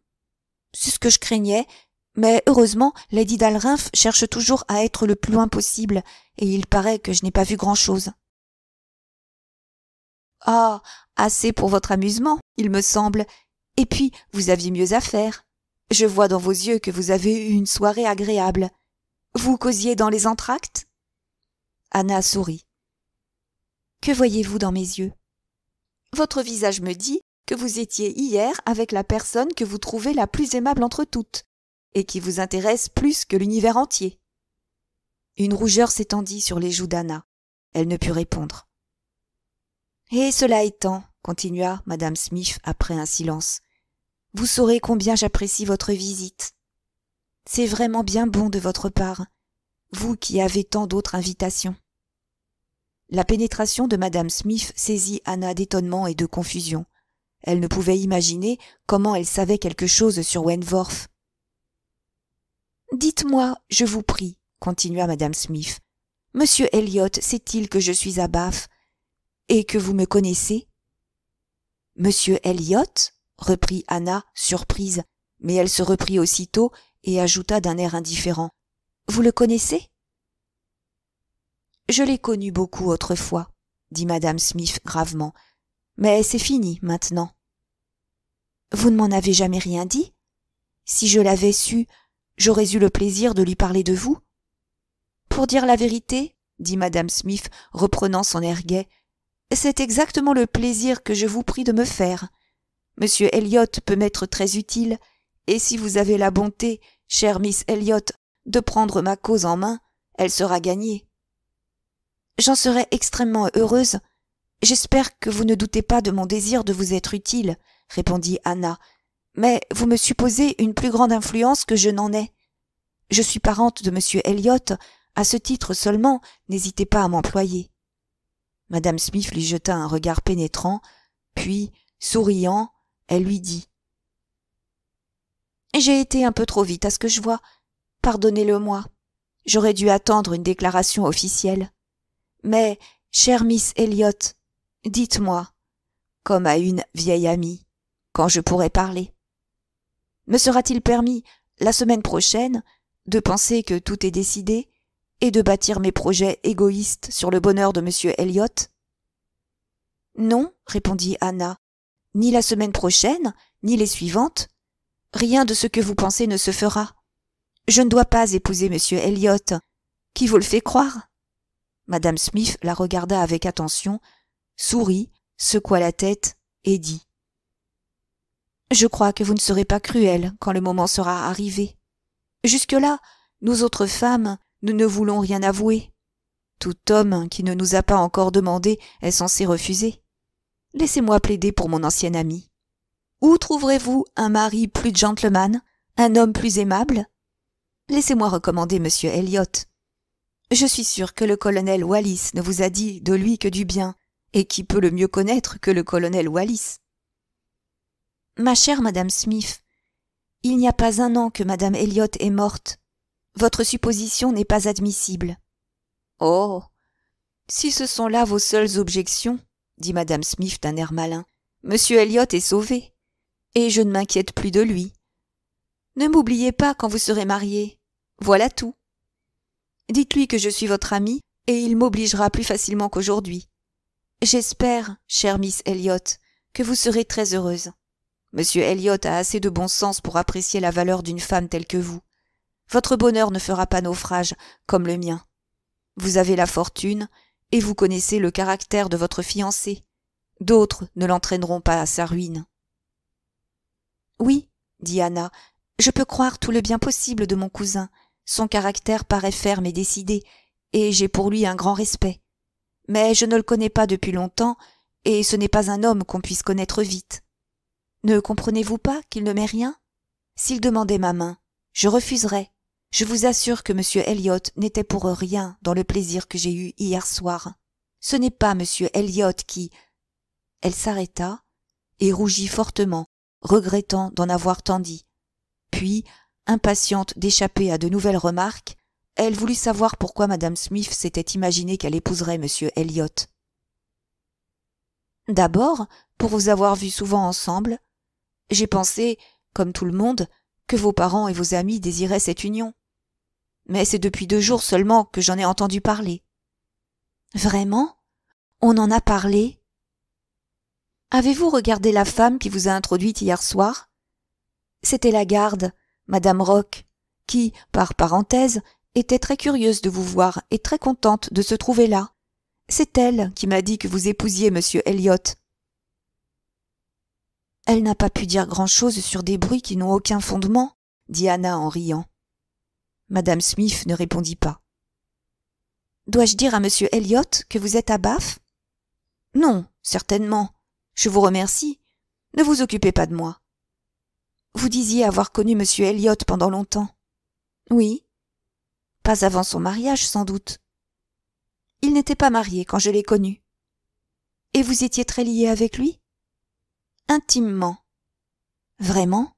C'est ce que je craignais, mais heureusement, Lady Dalrymph cherche toujours à être le plus loin possible, et il paraît que je n'ai pas vu grand-chose. Ah, Assez pour votre amusement, il me semble. Et puis, vous aviez mieux à faire. Je vois dans vos yeux que vous avez eu une soirée agréable. Vous causiez dans les entr'actes Anna sourit. Que voyez-vous dans mes yeux Votre visage me dit que vous étiez hier avec la personne que vous trouvez la plus aimable entre toutes, et qui vous intéresse plus que l'univers entier. Une rougeur s'étendit sur les joues d'Anna. Elle ne put répondre. Et cela étant, continua madame Smith après un silence, vous saurez combien j'apprécie votre visite. C'est vraiment bien bon de votre part, vous qui avez tant d'autres invitations. La pénétration de madame Smith saisit Anna d'étonnement et de confusion. Elle ne pouvait imaginer comment elle savait quelque chose sur Wenworth. Dites-moi, je vous prie, continua madame Smith. Monsieur Elliot sait-il que je suis à Bath et que vous me connaissez Monsieur Elliot reprit Anna, surprise, mais elle se reprit aussitôt et ajouta d'un air indifférent. Vous le connaissez Je l'ai connu beaucoup autrefois, dit madame Smith gravement, mais c'est fini maintenant. Vous ne m'en avez jamais rien dit Si je l'avais su, j'aurais eu le plaisir de lui parler de vous. Pour dire la vérité, dit madame Smith, reprenant son air gai, c'est exactement le plaisir que je vous prie de me faire. Monsieur Elliot peut m'être très utile, et si vous avez la bonté, chère Miss Elliot, de prendre ma cause en main, elle sera gagnée. J'en serai extrêmement heureuse. J'espère que vous ne doutez pas de mon désir de vous être utile, répondit Anna, mais vous me supposez une plus grande influence que je n'en ai. Je suis parente de monsieur Elliot, à ce titre seulement, n'hésitez pas à m'employer. Madame smith lui jeta un regard pénétrant puis souriant elle lui dit j'ai été un peu trop vite à ce que je vois pardonnez-le-moi j'aurais dû attendre une déclaration officielle mais chère miss elliot dites-moi comme à une vieille amie quand je pourrai parler me sera-t-il permis la semaine prochaine de penser que tout est décidé et de bâtir mes projets égoïstes sur le bonheur de M. Elliot Non, répondit Anna, ni la semaine prochaine, ni les suivantes. Rien de ce que vous pensez ne se fera. Je ne dois pas épouser M. Elliot. Qui vous le fait croire Madame Smith la regarda avec attention, sourit, secoua la tête et dit Je crois que vous ne serez pas cruelle quand le moment sera arrivé. Jusque-là, nous autres femmes, nous ne voulons rien avouer. Tout homme qui ne nous a pas encore demandé est censé refuser. Laissez-moi plaider pour mon ancienne amie. Où trouverez-vous un mari plus gentleman, un homme plus aimable Laissez-moi recommander monsieur Elliot. Je suis sûr que le colonel Wallis ne vous a dit de lui que du bien, et qui peut le mieux connaître que le colonel Wallis Ma chère madame Smith, il n'y a pas un an que madame Elliot est morte. Votre supposition n'est pas admissible. Oh. Si ce sont là vos seules objections, dit madame Smith d'un air malin, monsieur Elliot est sauvé, et je ne m'inquiète plus de lui. Ne m'oubliez pas quand vous serez mariée. Voilà tout. Dites-lui que je suis votre ami, et il m'obligera plus facilement qu'aujourd'hui. J'espère, chère Miss Elliot, que vous serez très heureuse. Monsieur Elliot a assez de bon sens pour apprécier la valeur d'une femme telle que vous. Votre bonheur ne fera pas naufrage comme le mien. Vous avez la fortune et vous connaissez le caractère de votre fiancé. D'autres ne l'entraîneront pas à sa ruine. Oui, dit Anna, je peux croire tout le bien possible de mon cousin. Son caractère paraît ferme et décidé, et j'ai pour lui un grand respect. Mais je ne le connais pas depuis longtemps, et ce n'est pas un homme qu'on puisse connaître vite. Ne comprenez-vous pas qu'il ne m'est rien S'il demandait ma main, je refuserais, je vous assure que M. Elliot n'était pour rien dans le plaisir que j'ai eu hier soir. Ce n'est pas M. Elliot qui... Elle s'arrêta et rougit fortement, regrettant d'en avoir tant dit. Puis, impatiente d'échapper à de nouvelles remarques, elle voulut savoir pourquoi Mme Smith s'était imaginé qu'elle épouserait M. Elliot. D'abord, pour vous avoir vu souvent ensemble, j'ai pensé, comme tout le monde, que vos parents et vos amis désiraient cette union. Mais c'est depuis deux jours seulement que j'en ai entendu parler. Vraiment? On en a parlé? Avez-vous regardé la femme qui vous a introduite hier soir? C'était la garde, madame Rock, qui, par parenthèse, était très curieuse de vous voir et très contente de se trouver là. C'est elle qui m'a dit que vous épousiez monsieur Elliot. Elle n'a pas pu dire grand-chose sur des bruits qui n'ont aucun fondement, dit Anna en riant. Madame Smith ne répondit pas. Dois-je dire à Monsieur Elliot que vous êtes à Bath Non, certainement. Je vous remercie. Ne vous occupez pas de moi. Vous disiez avoir connu Monsieur Elliot pendant longtemps. Oui. Pas avant son mariage, sans doute. Il n'était pas marié quand je l'ai connu. Et vous étiez très lié avec lui intimement. Vraiment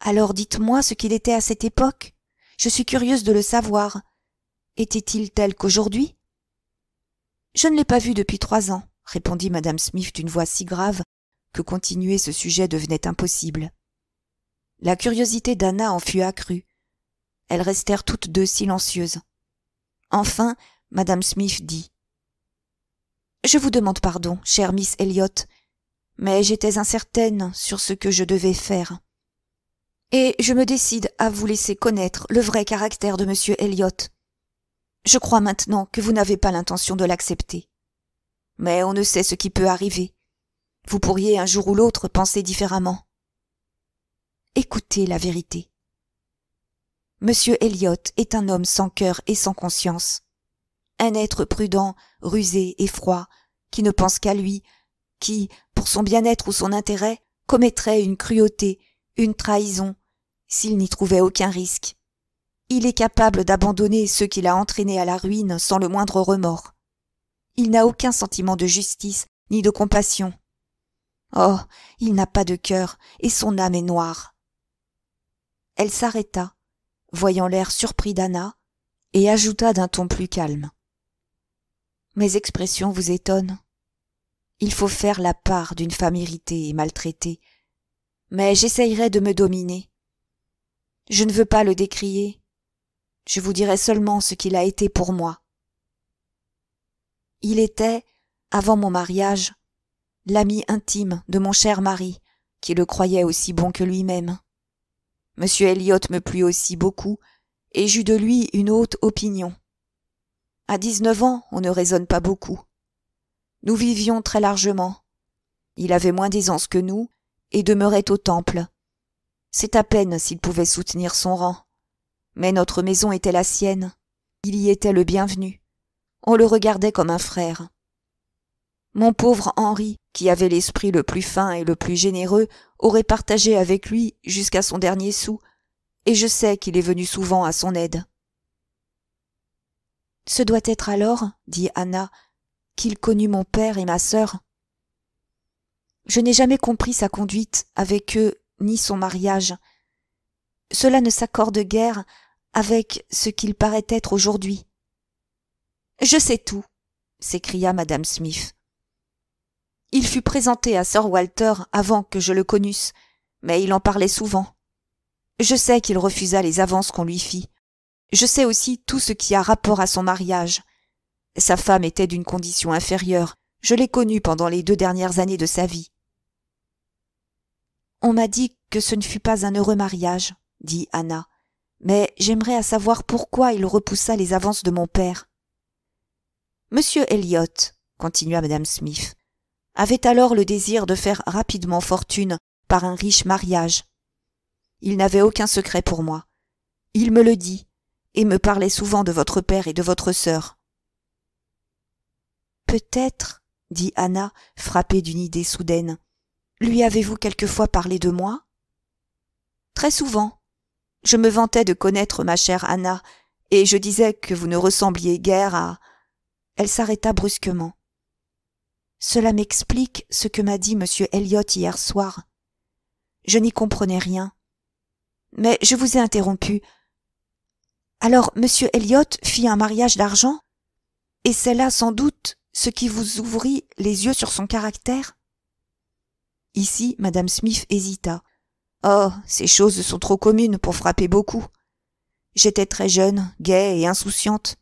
Alors dites-moi ce qu'il était à cette époque. Je suis curieuse de le savoir. Était-il tel qu'aujourd'hui Je ne l'ai pas vu depuis trois ans, répondit Madame Smith d'une voix si grave que continuer ce sujet devenait impossible. La curiosité d'Anna en fut accrue. Elles restèrent toutes deux silencieuses. Enfin, Madame Smith dit Je vous demande pardon, chère Miss Elliot, mais j'étais incertaine sur ce que je devais faire. Et je me décide à vous laisser connaître le vrai caractère de M. Elliot. Je crois maintenant que vous n'avez pas l'intention de l'accepter. Mais on ne sait ce qui peut arriver. Vous pourriez un jour ou l'autre penser différemment. Écoutez la vérité. Monsieur Elliot est un homme sans cœur et sans conscience. Un être prudent, rusé et froid, qui ne pense qu'à lui, qui, pour son bien-être ou son intérêt, commettrait une cruauté, une trahison, s'il n'y trouvait aucun risque. Il est capable d'abandonner ceux qu'il a entraînés à la ruine sans le moindre remords. Il n'a aucun sentiment de justice ni de compassion. Oh, il n'a pas de cœur et son âme est noire. Elle s'arrêta, voyant l'air surpris d'Anna, et ajouta d'un ton plus calme. Mes expressions vous étonnent. Il faut faire la part d'une femme irritée et maltraitée, mais j'essayerai de me dominer. Je ne veux pas le décrier, je vous dirai seulement ce qu'il a été pour moi. Il était, avant mon mariage, l'ami intime de mon cher mari, qui le croyait aussi bon que lui-même. Monsieur Elliot me plut aussi beaucoup, et j'eus de lui une haute opinion. À dix-neuf ans, on ne raisonne pas beaucoup. Nous vivions très largement. Il avait moins d'aisance que nous et demeurait au temple. C'est à peine s'il pouvait soutenir son rang. Mais notre maison était la sienne. Il y était le bienvenu. On le regardait comme un frère. Mon pauvre Henri, qui avait l'esprit le plus fin et le plus généreux, aurait partagé avec lui jusqu'à son dernier sou, et je sais qu'il est venu souvent à son aide. Ce doit être alors, dit Anna, qu'il connût mon père et ma sœur. Je n'ai jamais compris sa conduite avec eux ni son mariage. Cela ne s'accorde guère avec ce qu'il paraît être aujourd'hui. Je sais tout, s'écria madame Smith. Il fut présenté à Sir Walter avant que je le connusse, mais il en parlait souvent. Je sais qu'il refusa les avances qu'on lui fit. Je sais aussi tout ce qui a rapport à son mariage. Sa femme était d'une condition inférieure. Je l'ai connue pendant les deux dernières années de sa vie. On m'a dit que ce ne fut pas un heureux mariage, dit Anna, mais j'aimerais à savoir pourquoi il repoussa les avances de mon père. Monsieur Elliot, continua madame Smith, avait alors le désir de faire rapidement fortune par un riche mariage. Il n'avait aucun secret pour moi. Il me le dit, et me parlait souvent de votre père et de votre sœur peut-être dit anna frappée d'une idée soudaine lui avez-vous quelquefois parlé de moi très souvent je me vantais de connaître ma chère anna et je disais que vous ne ressembliez guère à elle s'arrêta brusquement cela m'explique ce que m'a dit m elliot hier soir je n'y comprenais rien mais je vous ai interrompu alors m elliot fit un mariage d'argent et c'est là sans doute ce qui vous ouvrit les yeux sur son caractère Ici, Madame Smith hésita. Oh, ces choses sont trop communes pour frapper beaucoup. J'étais très jeune, gaie et insouciante.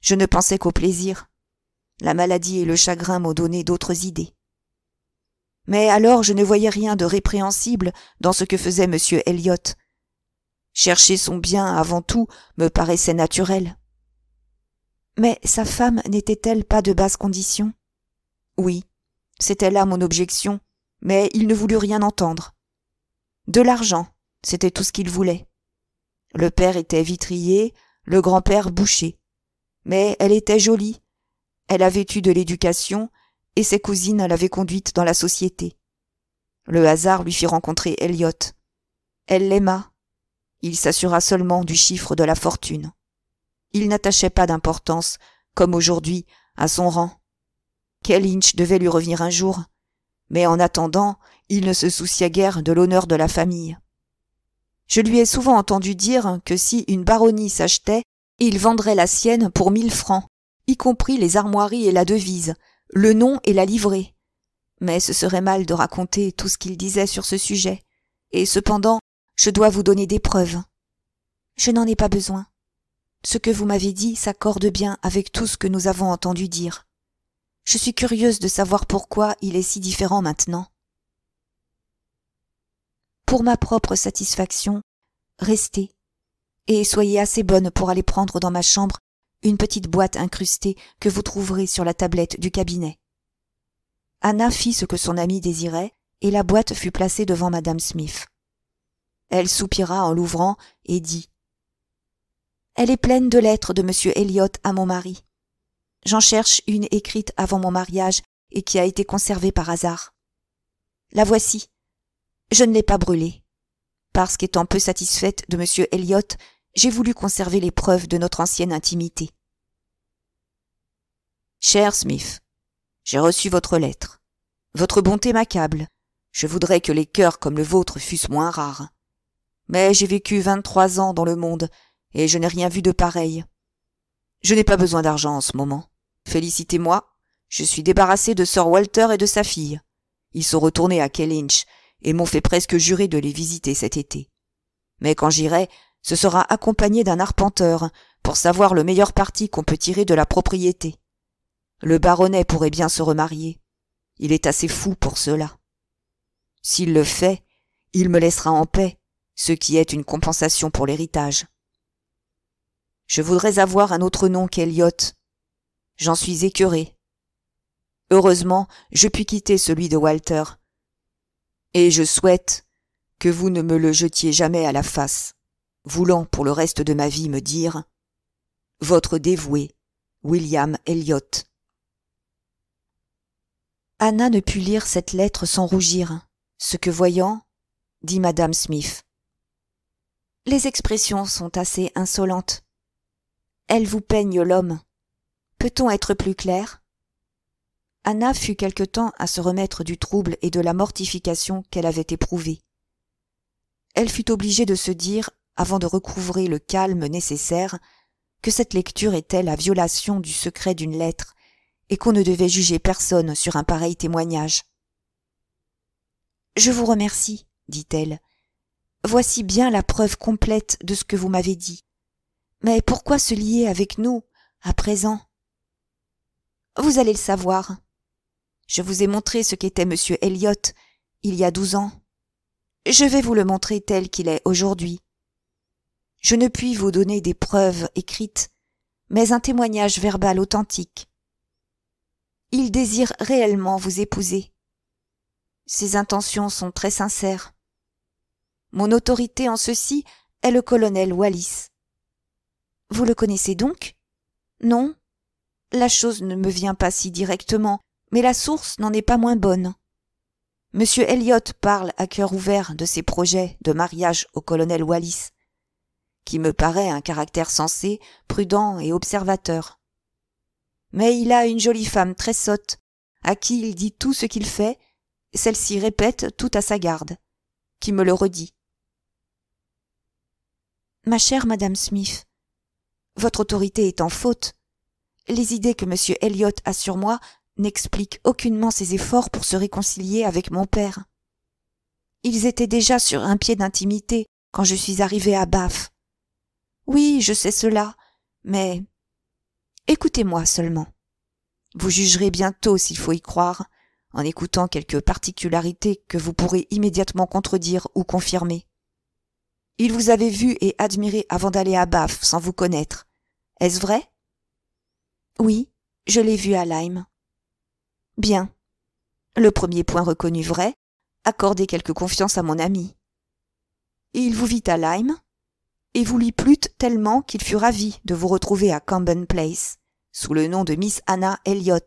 Je ne pensais qu'au plaisir. La maladie et le chagrin m'ont donné d'autres idées. Mais alors je ne voyais rien de répréhensible dans ce que faisait Monsieur Elliot. Chercher son bien avant tout me paraissait naturel. Mais sa femme n'était-elle pas de basse condition Oui, c'était là mon objection, mais il ne voulut rien entendre. De l'argent, c'était tout ce qu'il voulait. Le père était vitrier, le grand-père boucher. Mais elle était jolie, elle avait eu de l'éducation, et ses cousines l'avaient conduite dans la société. Le hasard lui fit rencontrer Elliot. Elle l'aima. Il s'assura seulement du chiffre de la fortune il n'attachait pas d'importance, comme aujourd'hui, à son rang. Kellynch devait lui revenir un jour, mais en attendant, il ne se souciait guère de l'honneur de la famille. Je lui ai souvent entendu dire que si une baronnie s'achetait, il vendrait la sienne pour mille francs, y compris les armoiries et la devise, le nom et la livrée. Mais ce serait mal de raconter tout ce qu'il disait sur ce sujet, et cependant, je dois vous donner des preuves. Je n'en ai pas besoin. Ce que vous m'avez dit s'accorde bien avec tout ce que nous avons entendu dire. Je suis curieuse de savoir pourquoi il est si différent maintenant. Pour ma propre satisfaction, restez, et soyez assez bonne pour aller prendre dans ma chambre une petite boîte incrustée que vous trouverez sur la tablette du cabinet. Anna fit ce que son amie désirait, et la boîte fut placée devant madame Smith. Elle soupira en l'ouvrant et dit elle est pleine de lettres de M. Elliot à mon mari. J'en cherche une écrite avant mon mariage et qui a été conservée par hasard. La voici. Je ne l'ai pas brûlée. Parce qu'étant peu satisfaite de M. Elliot, j'ai voulu conserver les preuves de notre ancienne intimité. Cher Smith, j'ai reçu votre lettre. Votre bonté m'accable. Je voudrais que les cœurs comme le vôtre fussent moins rares. Mais j'ai vécu vingt-trois ans dans le monde et je n'ai rien vu de pareil. Je n'ai pas besoin d'argent en ce moment. Félicitez-moi, je suis débarrassé de Sir Walter et de sa fille. Ils sont retournés à Kellynch et m'ont fait presque jurer de les visiter cet été. Mais quand j'irai, ce sera accompagné d'un arpenteur pour savoir le meilleur parti qu'on peut tirer de la propriété. Le baronnet pourrait bien se remarier. Il est assez fou pour cela. S'il le fait, il me laissera en paix, ce qui est une compensation pour l'héritage. Je voudrais avoir un autre nom qu'Eliot. J'en suis écœuré. Heureusement, je puis quitter celui de Walter. Et je souhaite que vous ne me le jetiez jamais à la face, voulant pour le reste de ma vie me dire Votre dévoué, William Elliot. Anna ne put lire cette lettre sans rougir, ce que voyant, dit madame Smith. Les expressions sont assez insolentes. Elle vous peigne l'homme. Peut-on être plus clair Anna fut quelque temps à se remettre du trouble et de la mortification qu'elle avait éprouvée. Elle fut obligée de se dire, avant de recouvrer le calme nécessaire, que cette lecture était la violation du secret d'une lettre et qu'on ne devait juger personne sur un pareil témoignage. Je vous remercie, dit-elle. Voici bien la preuve complète de ce que vous m'avez dit. Mais pourquoi se lier avec nous, à présent Vous allez le savoir. Je vous ai montré ce qu'était M. Elliot il y a douze ans. Je vais vous le montrer tel qu'il est aujourd'hui. Je ne puis vous donner des preuves écrites, mais un témoignage verbal authentique. Il désire réellement vous épouser. Ses intentions sont très sincères. Mon autorité en ceci est le colonel Wallis. Vous le connaissez donc Non. La chose ne me vient pas si directement, mais la source n'en est pas moins bonne. Monsieur Elliot parle à cœur ouvert de ses projets de mariage au colonel Wallis, qui me paraît un caractère sensé, prudent et observateur. Mais il a une jolie femme très sotte, à qui il dit tout ce qu'il fait, celle-ci répète tout à sa garde, qui me le redit. Ma chère madame Smith, votre autorité est en faute. Les idées que M. Elliot a sur moi n'expliquent aucunement ses efforts pour se réconcilier avec mon père. Ils étaient déjà sur un pied d'intimité quand je suis arrivée à Bath. Oui, je sais cela, mais écoutez-moi seulement. Vous jugerez bientôt s'il faut y croire, en écoutant quelques particularités que vous pourrez immédiatement contredire ou confirmer. Il vous avait vu et admiré avant d'aller à Bath sans vous connaître. Est-ce vrai Oui, je l'ai vu à Lyme. Bien. Le premier point reconnu vrai, accordez quelque confiance à mon ami. Et il vous vit à Lyme, et vous lui plut tellement qu'il fut ravi de vous retrouver à Camden Place, sous le nom de Miss Anna Elliot.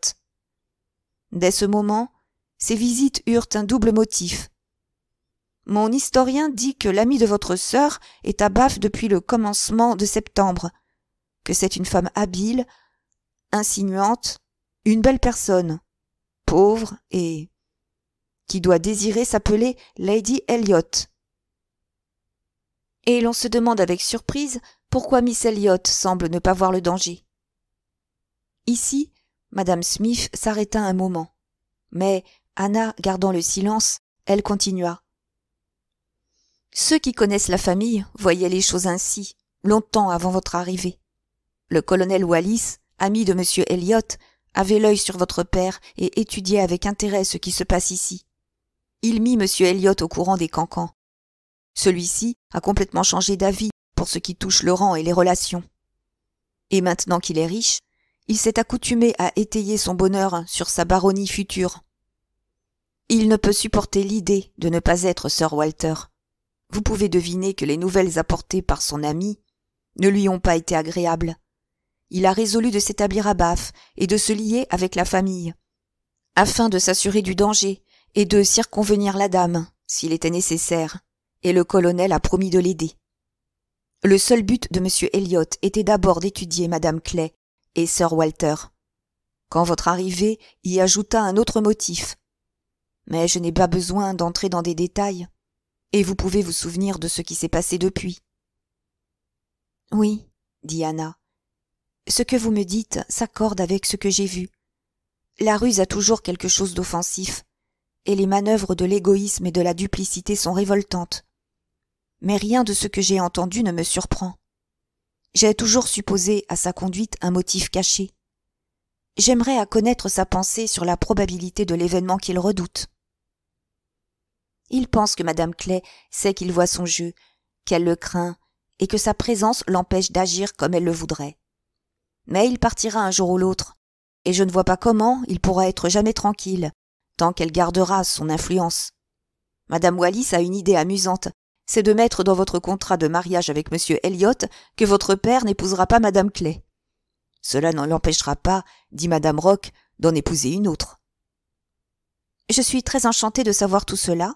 Dès ce moment, ces visites eurent un double motif. Mon historien dit que l'ami de votre sœur est à Bath depuis le commencement de septembre, que c'est une femme habile, insinuante, une belle personne, pauvre et qui doit désirer s'appeler Lady Elliot. Et l'on se demande avec surprise pourquoi Miss Elliot semble ne pas voir le danger. Ici, Madame Smith s'arrêta un moment, mais Anna, gardant le silence, elle continua. Ceux qui connaissent la famille voyaient les choses ainsi, longtemps avant votre arrivée. Le colonel Wallis, ami de M. Elliot, avait l'œil sur votre père et étudiait avec intérêt ce qui se passe ici. Il mit M. Elliot au courant des cancans. Celui-ci a complètement changé d'avis pour ce qui touche le rang et les relations. Et maintenant qu'il est riche, il s'est accoutumé à étayer son bonheur sur sa baronnie future. Il ne peut supporter l'idée de ne pas être Sir Walter. Vous pouvez deviner que les nouvelles apportées par son ami ne lui ont pas été agréables il a résolu de s'établir à Bath et de se lier avec la famille, afin de s'assurer du danger et de circonvenir la dame, s'il était nécessaire, et le colonel a promis de l'aider. Le seul but de M. Elliot était d'abord d'étudier Madame Clay et Sir Walter. Quand votre arrivée y ajouta un autre motif. Mais je n'ai pas besoin d'entrer dans des détails, et vous pouvez vous souvenir de ce qui s'est passé depuis. Oui, dit Anna, ce que vous me dites s'accorde avec ce que j'ai vu. La ruse a toujours quelque chose d'offensif, et les manœuvres de l'égoïsme et de la duplicité sont révoltantes. Mais rien de ce que j'ai entendu ne me surprend. J'ai toujours supposé à sa conduite un motif caché. J'aimerais à connaître sa pensée sur la probabilité de l'événement qu'il redoute. Il pense que Madame Clay sait qu'il voit son jeu, qu'elle le craint, et que sa présence l'empêche d'agir comme elle le voudrait mais il partira un jour ou l'autre, et je ne vois pas comment il pourra être jamais tranquille, tant qu'elle gardera son influence. Madame Wallis a une idée amusante, c'est de mettre dans votre contrat de mariage avec monsieur Elliot que votre père n'épousera pas madame Clay. Cela n'en l'empêchera pas, dit madame Rock, d'en épouser une autre. Je suis très enchantée de savoir tout cela.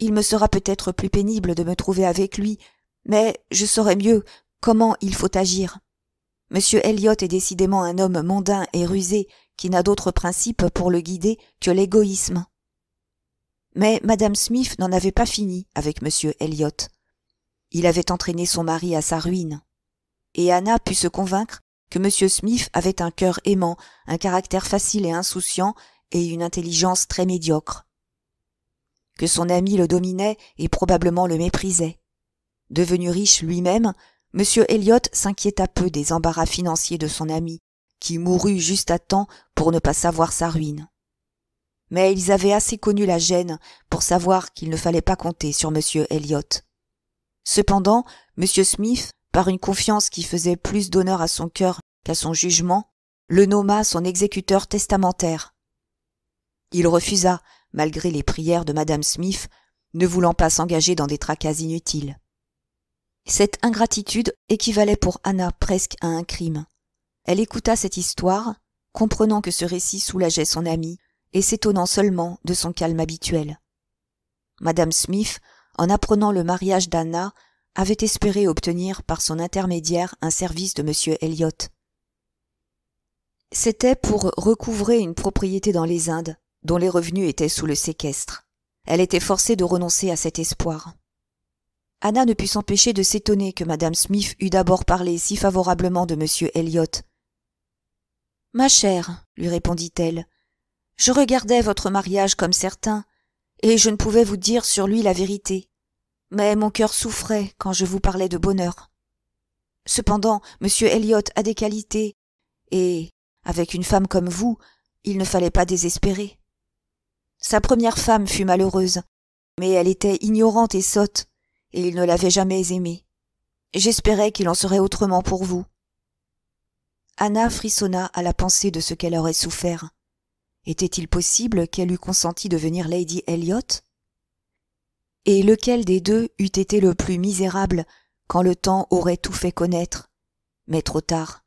Il me sera peut-être plus pénible de me trouver avec lui, mais je saurai mieux comment il faut agir. M. Elliot est décidément un homme mondain et rusé qui n'a d'autre principe pour le guider que l'égoïsme. Mais Madame Smith n'en avait pas fini avec M. Elliot. Il avait entraîné son mari à sa ruine. Et Anna put se convaincre que M. Smith avait un cœur aimant, un caractère facile et insouciant, et une intelligence très médiocre. Que son ami le dominait et probablement le méprisait. Devenu riche lui-même, M. Elliot s'inquiéta peu des embarras financiers de son ami, qui mourut juste à temps pour ne pas savoir sa ruine. Mais ils avaient assez connu la gêne pour savoir qu'il ne fallait pas compter sur M. Elliot. Cependant, M. Smith, par une confiance qui faisait plus d'honneur à son cœur qu'à son jugement, le nomma son exécuteur testamentaire. Il refusa, malgré les prières de Mme Smith, ne voulant pas s'engager dans des tracas inutiles. Cette ingratitude équivalait pour Anna presque à un crime. Elle écouta cette histoire, comprenant que ce récit soulageait son amie, et s'étonnant seulement de son calme habituel. Madame Smith, en apprenant le mariage d'Anna, avait espéré obtenir par son intermédiaire un service de M. Elliot. C'était pour recouvrer une propriété dans les Indes, dont les revenus étaient sous le séquestre. Elle était forcée de renoncer à cet espoir. Anna ne put s'empêcher de s'étonner que Madame Smith eût d'abord parlé si favorablement de M. Elliot. Ma chère, lui répondit-elle, je regardais votre mariage comme certain, et je ne pouvais vous dire sur lui la vérité. Mais mon cœur souffrait quand je vous parlais de bonheur. Cependant, M. Elliot a des qualités, et, avec une femme comme vous, il ne fallait pas désespérer. Sa première femme fut malheureuse, mais elle était ignorante et sotte, et il ne l'avait jamais aimée. J'espérais qu'il en serait autrement pour vous. Anna frissonna à la pensée de ce qu'elle aurait souffert. Était-il possible qu'elle eût consenti de venir Lady Elliot Et lequel des deux eût été le plus misérable quand le temps aurait tout fait connaître Mais trop tard.